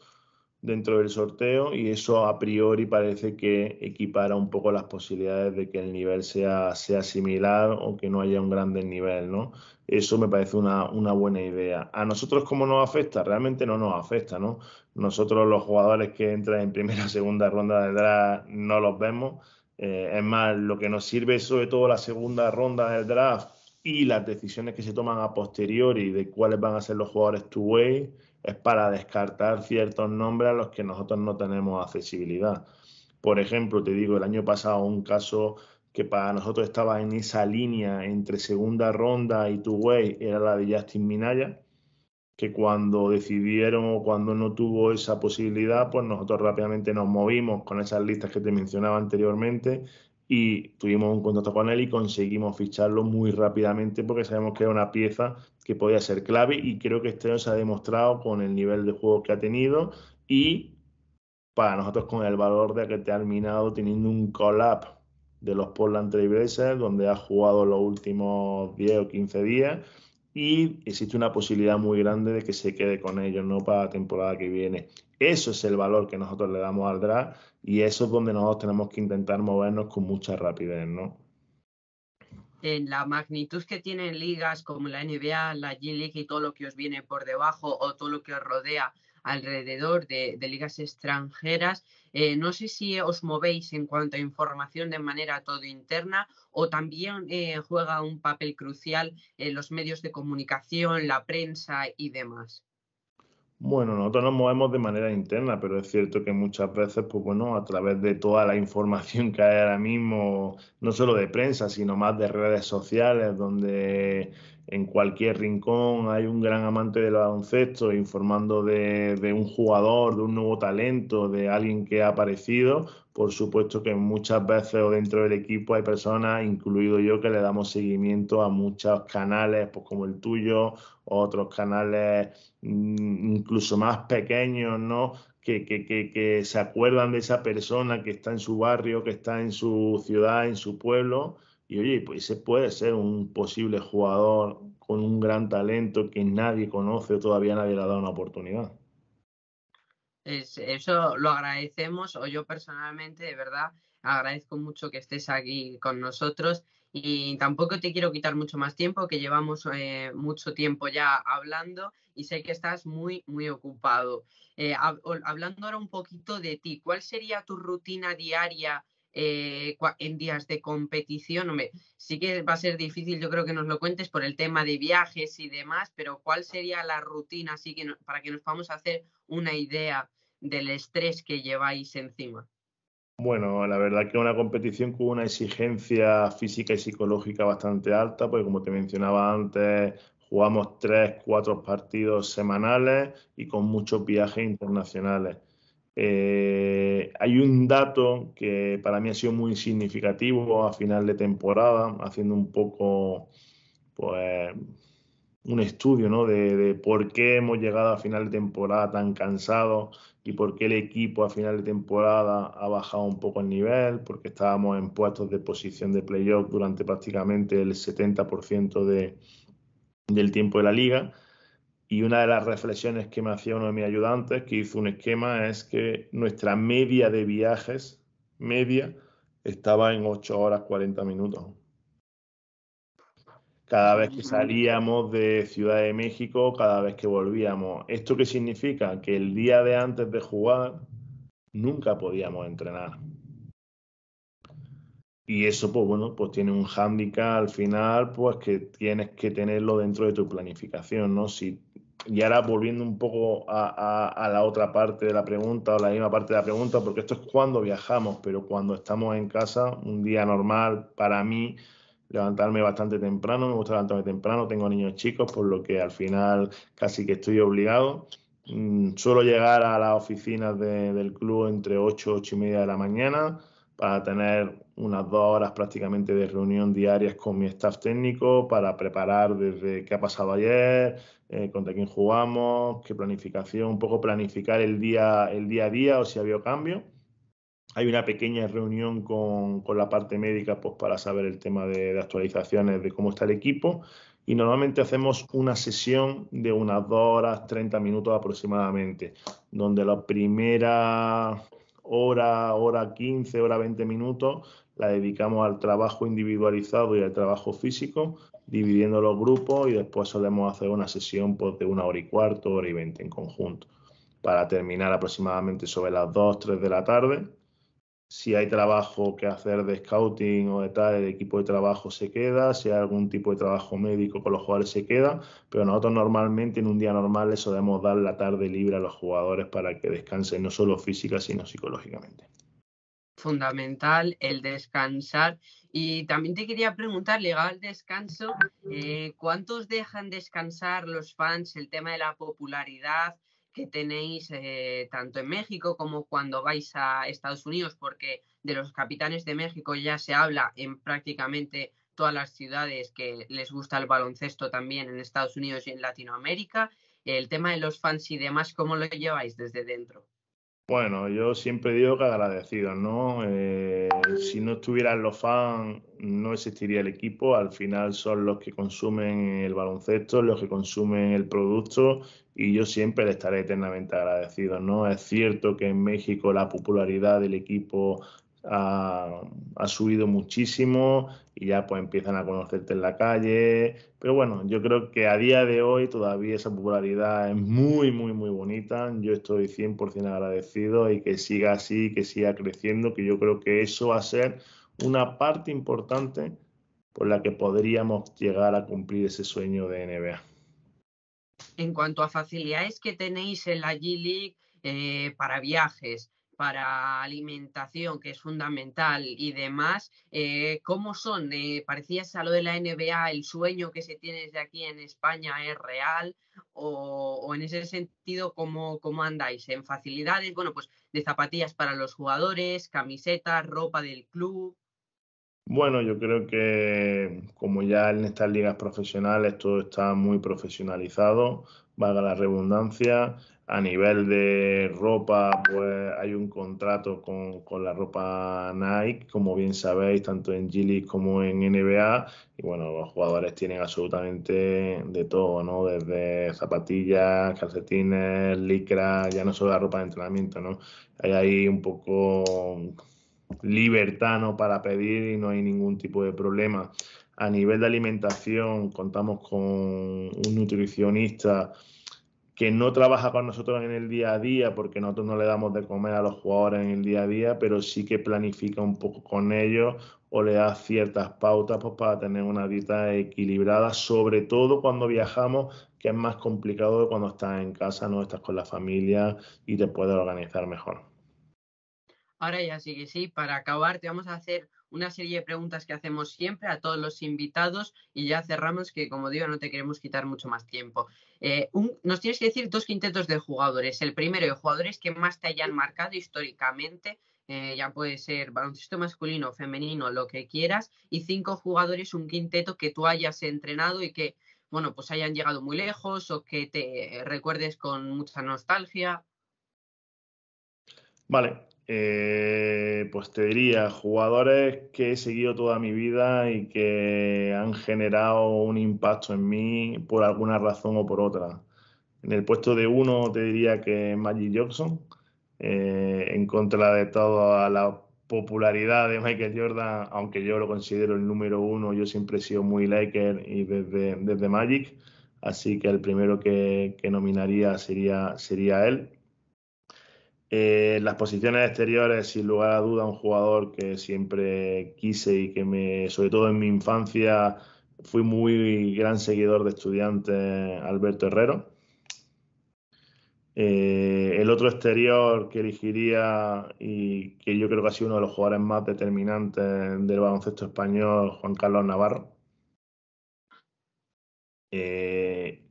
dentro del sorteo y eso a priori parece que equipara un poco las posibilidades de que el nivel sea, sea similar o que no haya un gran nivel, ¿no? Eso me parece una, una, buena idea. ¿A nosotros cómo nos afecta? Realmente no nos afecta, ¿no? Nosotros los jugadores que entran en primera o segunda ronda del draft no los vemos. Eh, es más, lo que nos sirve sobre todo la segunda ronda del draft y las decisiones que se toman a posteriori de cuáles van a ser los jugadores two-way es para descartar ciertos nombres a los que nosotros no tenemos accesibilidad. Por ejemplo, te digo, el año pasado un caso que para nosotros estaba en esa línea entre segunda ronda y two way era la de Justin Minaya, que cuando decidieron o cuando no tuvo esa posibilidad, pues nosotros rápidamente nos movimos con esas listas que te mencionaba anteriormente y tuvimos un contacto con él y conseguimos ficharlo muy rápidamente porque sabemos que era una pieza que podía ser clave y creo que este se ha demostrado con el nivel de juego que ha tenido y para nosotros con el valor de que ha terminado teniendo un collab de los Portland Trailblazers donde ha jugado los últimos 10 o 15 días y existe una posibilidad muy grande de que se quede con ellos no para la temporada que viene. Eso es el valor que nosotros le damos al draft y eso es donde nosotros tenemos que intentar movernos con mucha rapidez, ¿no?
en la magnitud que tienen ligas como la NBA, la G-League y todo lo que os viene por debajo o todo lo que os rodea alrededor de, ligas extranjeras, eh, no sé si os movéis en cuanto a información de manera todo interna o también eh, juega un papel crucial en los medios de comunicación, la prensa y demás.
Bueno, nosotros nos movemos de manera interna, pero es cierto que muchas veces, pues bueno, a través de toda la información que hay ahora mismo, no solo de prensa, sino más de redes sociales, donde en cualquier rincón hay un gran amante del baloncesto informando de, de un jugador, de un nuevo talento, de alguien que ha aparecido, por supuesto que muchas veces o dentro del equipo hay personas, incluido yo, que le damos seguimiento a muchos canales, pues como el tuyo, otros canales mm, incluso más pequeños, ¿no? Que, que, que, que se acuerdan de esa persona que está en su barrio, que está en su ciudad, en su pueblo. Y oye, pues ese puede ser un posible jugador con un gran talento que nadie conoce o todavía nadie le ha dado una oportunidad
eso lo agradecemos o yo personalmente, de verdad, agradezco mucho que estés aquí con nosotros y tampoco te quiero quitar mucho más tiempo, que llevamos eh, mucho tiempo ya hablando y sé que estás muy, muy ocupado. Eh, hablando ahora un poquito de ti, ¿cuál sería tu rutina diaria eh, en días de competición? sí que va a ser difícil, yo creo que nos lo cuentes por el tema de viajes y demás, pero ¿cuál sería la rutina así para que nos podamos hacer una idea del estrés que lleváis encima?
Bueno, la verdad que una competición con una exigencia física y psicológica bastante alta, pues como te mencionaba antes, jugamos tres, cuatro partidos semanales y con muchos viajes internacionales. Eh, hay un dato que para mí ha sido muy significativo a final de temporada, haciendo un poco, pues, un estudio ¿no? de, por qué hemos llegado a final de temporada tan cansados y por qué el equipo a final de temporada ha bajado un poco el nivel, porque estábamos en puestos de posición de playoff durante prácticamente el 70% de, del tiempo de la liga. Y una de las reflexiones que me hacía uno de mis ayudantes, que hizo un esquema, es que nuestra media de viajes, media, estaba en 8 horas 40 minutos cada vez que salíamos de Ciudad de México, cada vez que volvíamos. ¿Esto qué significa? Que el día de antes de jugar nunca podíamos entrenar. Y eso, pues bueno, pues tiene un hándicap al final, pues que tienes que tenerlo dentro de tu planificación, ¿no? Si, y ahora volviendo un poco a la otra parte de la pregunta, o la misma parte de la pregunta, porque esto es cuando viajamos, pero cuando estamos en casa, un día normal para mí, levantarme bastante temprano, me gusta levantarme temprano, tengo niños chicos, por lo que al final casi que estoy obligado. Mm, suelo llegar a las oficinas del club entre 8, 8 y media de la mañana para tener unas dos horas prácticamente de reunión diarias con mi staff técnico para preparar desde qué ha pasado ayer, eh, contra quién jugamos, qué planificación, un poco planificar el día, el día a día o si ha habido cambio hay una pequeña reunión con, la parte médica pues, para saber el tema de, actualizaciones, de cómo está el equipo. Y normalmente hacemos una sesión de unas 2 horas, 30 minutos aproximadamente, donde la primera hora, hora 15, hora 20 minutos la dedicamos al trabajo individualizado y al trabajo físico, dividiendo los grupos y después solemos hacer una sesión pues, de una hora y cuarto, hora y 20 en conjunto, para terminar aproximadamente sobre las 2, 3 de la tarde si hay trabajo que hacer de scouting o de tal, equipo de trabajo se queda, si hay algún tipo de trabajo médico con los jugadores se queda, pero nosotros normalmente en un día normal les debemos dar la tarde libre a los jugadores para que descansen no solo física, sino psicológicamente.
Fundamental el descansar. Y también te quería preguntar, ligado al descanso, eh, ¿cuántos dejan descansar los fans? El tema de la popularidad, que tenéis eh, tanto en México como cuando vais a Estados Unidos, porque de los capitanes de México ya se habla en prácticamente todas las ciudades que les gusta el baloncesto también en Estados Unidos y en Latinoamérica. El tema de los fans y demás, ¿cómo lo lleváis desde dentro?
Bueno, yo siempre digo que agradecido, ¿no? Eh, si no estuvieran los fans, no existiría el equipo. Al final son los que consumen el baloncesto, los que consumen el producto y yo siempre le estaré eternamente agradecido, ¿no? Es cierto que en México la popularidad del equipo ha, subido muchísimo y ya pues empiezan a conocerte en la calle. Pero bueno, yo creo que a día de hoy todavía esa popularidad es muy, muy, muy bonita. Yo estoy 100% agradecido y que siga así, que siga creciendo, que yo creo que eso va a ser una parte importante por la que podríamos llegar a cumplir ese sueño de NBA.
En cuanto a facilidades que tenéis en la G-League eh, para viajes, para alimentación, que es fundamental, y demás, eh, ¿cómo son? Eh, ¿Parecías a lo de la NBA, el sueño que se tiene desde aquí en España es real? O, en ese sentido, ¿cómo, ¿cómo, andáis? ¿En facilidades? Bueno, pues de zapatillas para los jugadores, camisetas, ropa del club.
Bueno, yo creo que como ya en estas ligas profesionales todo está muy profesionalizado, valga la redundancia, a nivel de ropa, pues hay un contrato con, la ropa Nike, como bien sabéis, tanto en g como en NBA. Y bueno, los jugadores tienen absolutamente de todo, ¿no? Desde zapatillas, calcetines, licra, ya no solo la ropa de entrenamiento, ¿no? Hay ahí un poco libertad para pedir y no hay ningún tipo de problema. A nivel de alimentación, contamos con un nutricionista que no trabaja con nosotros en el día a día, porque nosotros no le damos de comer a los jugadores en el día a día, pero sí que planifica un poco con ellos o le da ciertas pautas pues, para tener una dieta equilibrada, sobre todo cuando viajamos, que es más complicado que cuando estás en casa, no estás con la familia y te puedes organizar mejor.
Ahora ya sí que sí, para acabar te vamos a hacer una serie de preguntas que hacemos siempre a todos los invitados y ya cerramos que, como digo, no te queremos quitar mucho más tiempo. Eh, nos tienes que decir dos quintetos de jugadores. El primero, de jugadores que más te hayan marcado históricamente, eh, ya puede ser baloncesto masculino, femenino, lo que quieras, y cinco jugadores, un quinteto que tú hayas entrenado y que, bueno, pues hayan llegado muy lejos o que te recuerdes con mucha nostalgia.
Vale, eh, pues te diría, jugadores que he seguido toda mi vida y que han generado un impacto en mí por alguna razón o por otra. En el puesto de uno te diría que Magic Johnson, eh, en contra de toda la popularidad de Michael Jordan, aunque yo lo considero el número uno, yo siempre he sido muy liker y desde, desde Magic, así que el primero que, nominaría sería, sería él. Eh, las posiciones exteriores, sin lugar a duda, un jugador que siempre quise y que me, sobre todo en mi infancia, fui muy gran seguidor de estudiantes, Alberto Herrero. Eh, el otro exterior que elegiría y que yo creo que ha sido uno de los jugadores más determinantes del baloncesto español, Juan Carlos Navarro. Eh,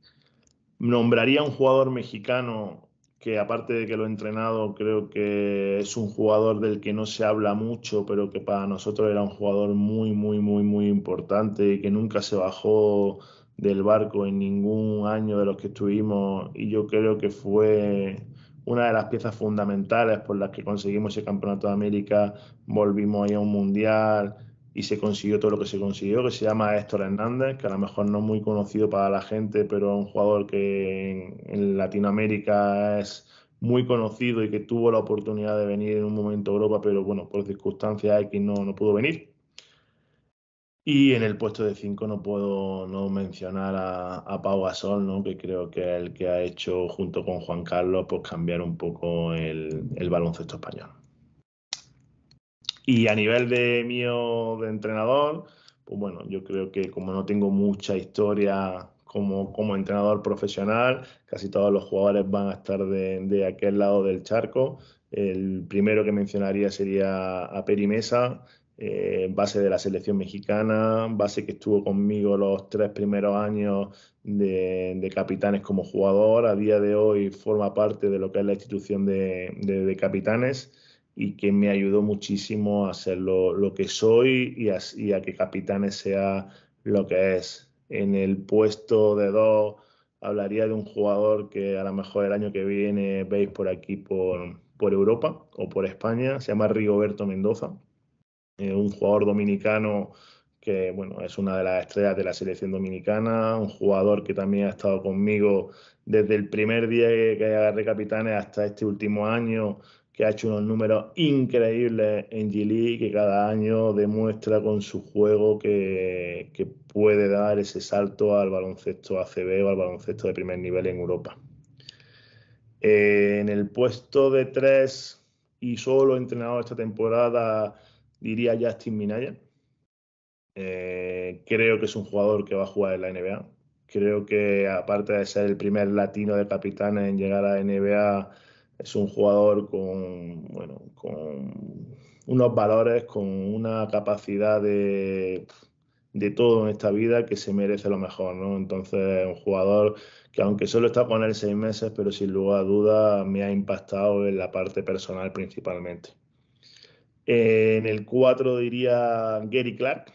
nombraría un jugador mexicano que aparte de que lo he entrenado, creo que es un jugador del que no se habla mucho, pero que para nosotros era un jugador muy, muy, muy, muy importante y que nunca se bajó del barco en ningún año de los que estuvimos y yo creo que fue una de las piezas fundamentales por las que conseguimos el Campeonato de América, volvimos ahí a un mundial, y se consiguió todo lo que se consiguió, que se llama Héctor Hernández, que a lo mejor no es muy conocido para la gente, pero un jugador que en, Latinoamérica es muy conocido y que tuvo la oportunidad de venir en un momento Europa, pero bueno, por circunstancias X no, no pudo venir. Y en el puesto de 5 no puedo no mencionar a, Pau Gasol, ¿no? que creo que es el que ha hecho junto con Juan Carlos pues, cambiar un poco el baloncesto español. Y a nivel de mío de entrenador, pues bueno, yo creo que como no tengo mucha historia como, entrenador profesional, casi todos los jugadores van a estar de, aquel lado del charco. El primero que mencionaría sería a Peri Mesa, eh, base de la selección mexicana, base que estuvo conmigo los tres primeros años de, capitanes como jugador. A día de hoy forma parte de lo que es la institución de, de capitanes y que me ayudó muchísimo a ser lo, que soy y a, que Capitanes sea lo que es. En el puesto de dos hablaría de un jugador que a lo mejor el año que viene veis por aquí, por, por Europa o por España, se llama Rigoberto Mendoza, eh, un jugador dominicano que bueno, es una de las estrellas de la selección dominicana, un jugador que también ha estado conmigo desde el primer día que, que agarré capitanes hasta este último año, que ha hecho unos números increíbles en g y que cada año demuestra con su juego que, puede dar ese salto al baloncesto ACB o al baloncesto de primer nivel en Europa. Eh, en el puesto de tres y solo entrenado esta temporada diría Justin Minaya. Eh, creo que es un jugador que va a jugar en la NBA. Creo que aparte de ser el primer latino de capitán en llegar a la NBA, es un jugador con, bueno, con unos valores, con una capacidad de, todo en esta vida que se merece lo mejor, ¿no? Entonces, un jugador que aunque solo está con él seis meses, pero sin lugar a duda me ha impactado en la parte personal principalmente. En el 4 diría Gary Clark.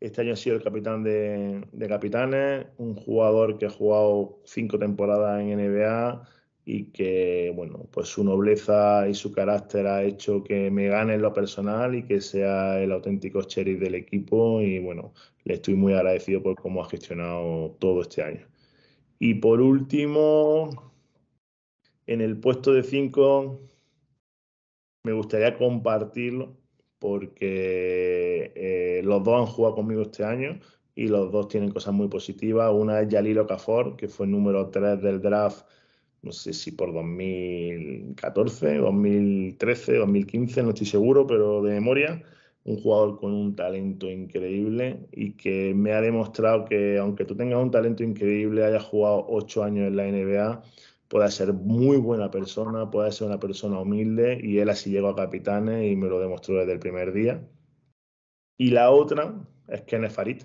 Este año ha sido el capitán de, de capitanes, un jugador que ha jugado cinco temporadas en NBA, y que, bueno, pues su nobleza y su carácter ha hecho que me gane en lo personal y que sea el auténtico sheriff del equipo y, bueno, le estoy muy agradecido por cómo ha gestionado todo este año. Y por último, en el puesto de 5 me gustaría compartirlo porque eh, los dos han jugado conmigo este año y los dos tienen cosas muy positivas. Una es Yalilo Cafor, que fue número 3 del draft no sé si por 2014, 2013, 2015, no estoy seguro, pero de memoria, un jugador con un talento increíble y que me ha demostrado que aunque tú tengas un talento increíble, hayas jugado ocho años en la NBA, pueda ser muy buena persona, pueda ser una persona humilde y él así llegó a capitanes y me lo demostró desde el primer día. Y la otra es que Farid,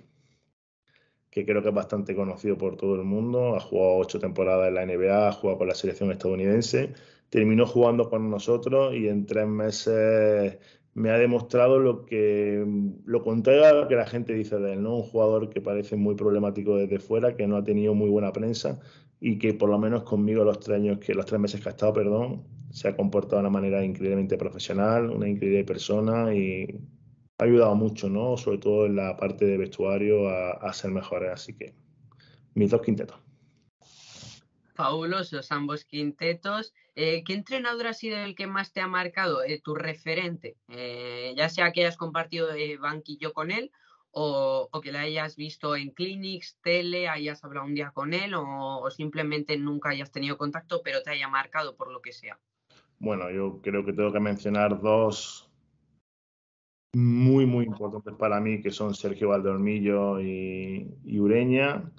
que creo que es bastante conocido por todo el mundo. Ha jugado ocho temporadas en la NBA, ha jugado con la selección estadounidense, terminó jugando con nosotros y en tres meses me ha demostrado lo que lo contrario a lo que la gente dice de él, ¿no? Un jugador que parece muy problemático desde fuera, que no ha tenido muy buena prensa y que por lo menos conmigo los tres que los tres meses que ha estado, perdón, se ha comportado de una manera increíblemente profesional, una increíble persona y ha ayudado mucho, ¿no? Sobre todo en la parte de vestuario a, ser mejores. Así que mis dos quintetos.
Fabulosos ambos quintetos. Eh, ¿Qué entrenador ha sido el que más te ha marcado, eh, tu referente? Eh, ya sea que hayas compartido banquillo con él o, que la hayas visto en clinics, tele, hayas hablado un día con él o, simplemente nunca hayas tenido contacto pero te haya marcado por lo que sea.
Bueno, yo creo que tengo que mencionar dos muy, muy importantes para mí, que son Sergio Valdormillo y, Ureña.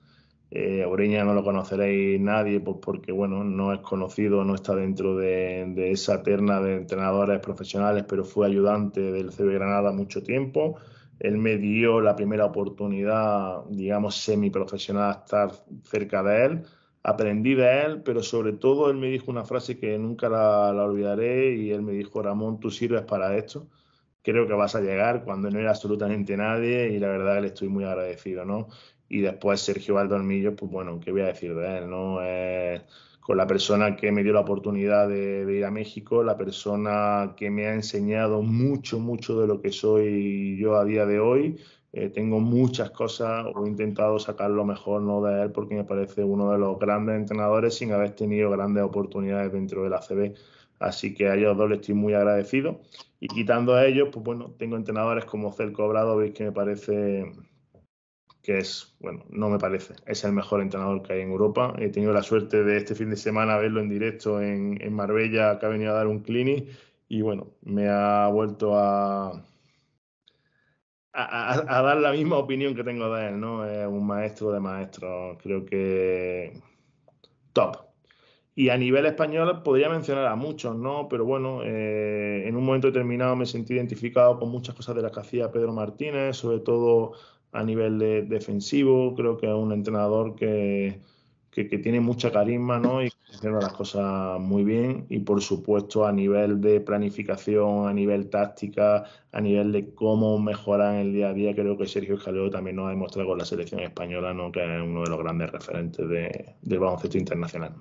Eh, Ureña no lo conoceréis nadie porque bueno, no es conocido, no está dentro de, esa terna de entrenadores profesionales, pero fue ayudante del CB Granada mucho tiempo. Él me dio la primera oportunidad, digamos, semiprofesional a estar cerca de él. Aprendí de él, pero sobre todo él me dijo una frase que nunca la olvidaré y él me dijo, Ramón, tú sirves para esto creo que vas a llegar cuando no era absolutamente nadie y la verdad que le estoy muy agradecido, ¿no? Y después Sergio Valdormillo, pues bueno, ¿qué voy a decir de él, no? con la persona que me dio la oportunidad de, ir a México, la persona que me ha enseñado mucho, mucho de lo que soy yo a día de hoy. Eh, tengo muchas cosas o he intentado sacar lo mejor ¿no? de él porque me parece uno de los grandes entrenadores sin haber tenido grandes oportunidades dentro del ACB. Así que a ellos dos les estoy muy agradecido. Y quitando a ellos, pues bueno, tengo entrenadores como Cerco veis que me parece que es, bueno, no me parece, es el mejor entrenador que hay en Europa. He tenido la suerte de este fin de semana verlo en directo en, Marbella, que ha venido a dar un clinic y bueno, me ha vuelto a, a, a, a dar la misma opinión que tengo de él, ¿no? Es un maestro de maestros, creo que top, y a nivel español podría mencionar a muchos, ¿no? Pero bueno, eh, en un momento determinado me sentí identificado con muchas cosas de las que hacía Pedro Martínez, sobre todo a nivel de, defensivo. Creo que es un entrenador que, tiene mucha carisma, ¿no? Y que las cosas muy bien. Y por supuesto, a nivel de planificación, a nivel táctica, a nivel de cómo mejorar en el día a día, creo que Sergio Escalero también nos ha demostrado con la selección española, ¿no? Que es uno de los grandes referentes del baloncesto internacional.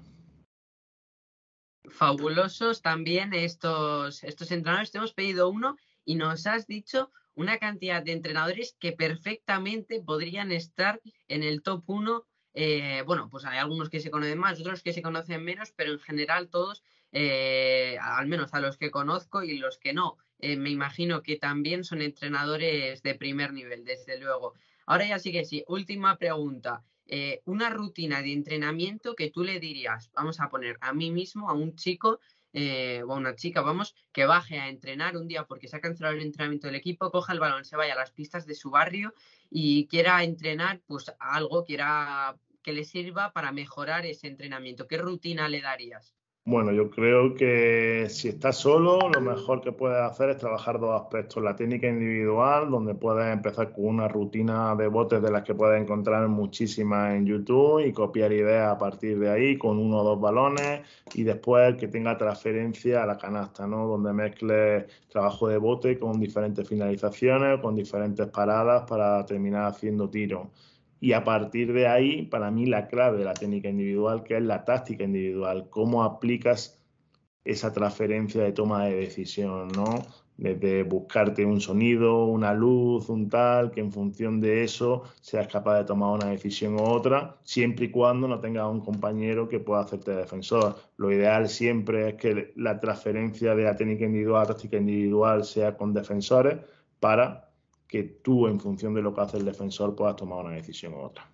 Fabulosos también estos, entrenadores. Te hemos pedido uno y nos has dicho una cantidad de entrenadores que perfectamente podrían estar en el top 1. Eh, bueno, pues hay algunos que se conocen más, otros que se conocen menos, pero en general todos, eh, al menos a los que conozco y los que no, eh, me imagino que también son entrenadores de primer nivel, desde luego. Ahora ya sí que sí, última pregunta. Eh, una rutina de entrenamiento que tú le dirías, vamos a poner a mí mismo, a un chico eh, o a una chica, vamos, que baje a entrenar un día porque se ha cancelado el entrenamiento del equipo, coja el balón, se vaya a las pistas de su barrio y quiera entrenar pues algo, que le sirva para mejorar ese entrenamiento. ¿Qué rutina le darías?
Bueno, yo creo que si estás solo, lo mejor que puedes hacer es trabajar dos aspectos. La técnica individual, donde puedes empezar con una rutina de botes de las que puedes encontrar muchísimas en YouTube y copiar ideas a partir de ahí con uno o dos balones y después que tenga transferencia a la canasta, ¿no? Donde mezcle trabajo de bote con diferentes finalizaciones, con diferentes paradas para terminar haciendo tiro. Y a partir de ahí, para mí, la clave de la técnica individual, que es la táctica individual, cómo aplicas esa transferencia de toma de decisión, ¿no? Desde buscarte un sonido, una luz, un tal, que en función de eso seas capaz de tomar una decisión u otra, siempre y cuando no tengas un compañero que pueda hacerte defensor. Lo ideal siempre es que la transferencia de la técnica individual a la táctica individual sea con defensores para que tú, en función de lo que hace el defensor, puedas tomar una decisión u otra.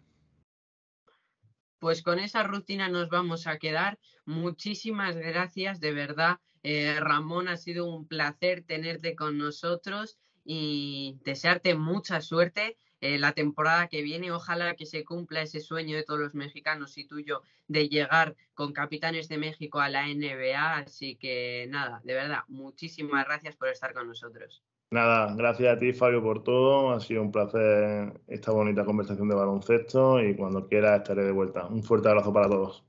Pues con esa rutina nos vamos a quedar. Muchísimas gracias, de verdad. Eh, Ramón, ha sido un placer tenerte con nosotros y desearte mucha suerte eh, la temporada que viene. Ojalá que se cumpla ese sueño de todos los mexicanos y tuyo de llegar con Capitanes de México a la NBA. Así que nada, de verdad, muchísimas gracias por estar con nosotros.
Nada, gracias a ti Fabio por todo. Ha sido un placer esta bonita conversación de baloncesto y cuando quiera estaré de vuelta. Un fuerte abrazo para
todos.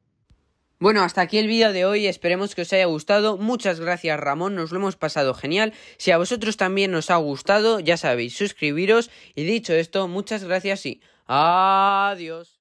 Bueno, hasta aquí el vídeo de hoy, esperemos que os haya gustado, muchas gracias Ramón, nos lo hemos pasado genial, si a vosotros también os ha gustado, ya sabéis, suscribiros y dicho esto, muchas gracias y adiós.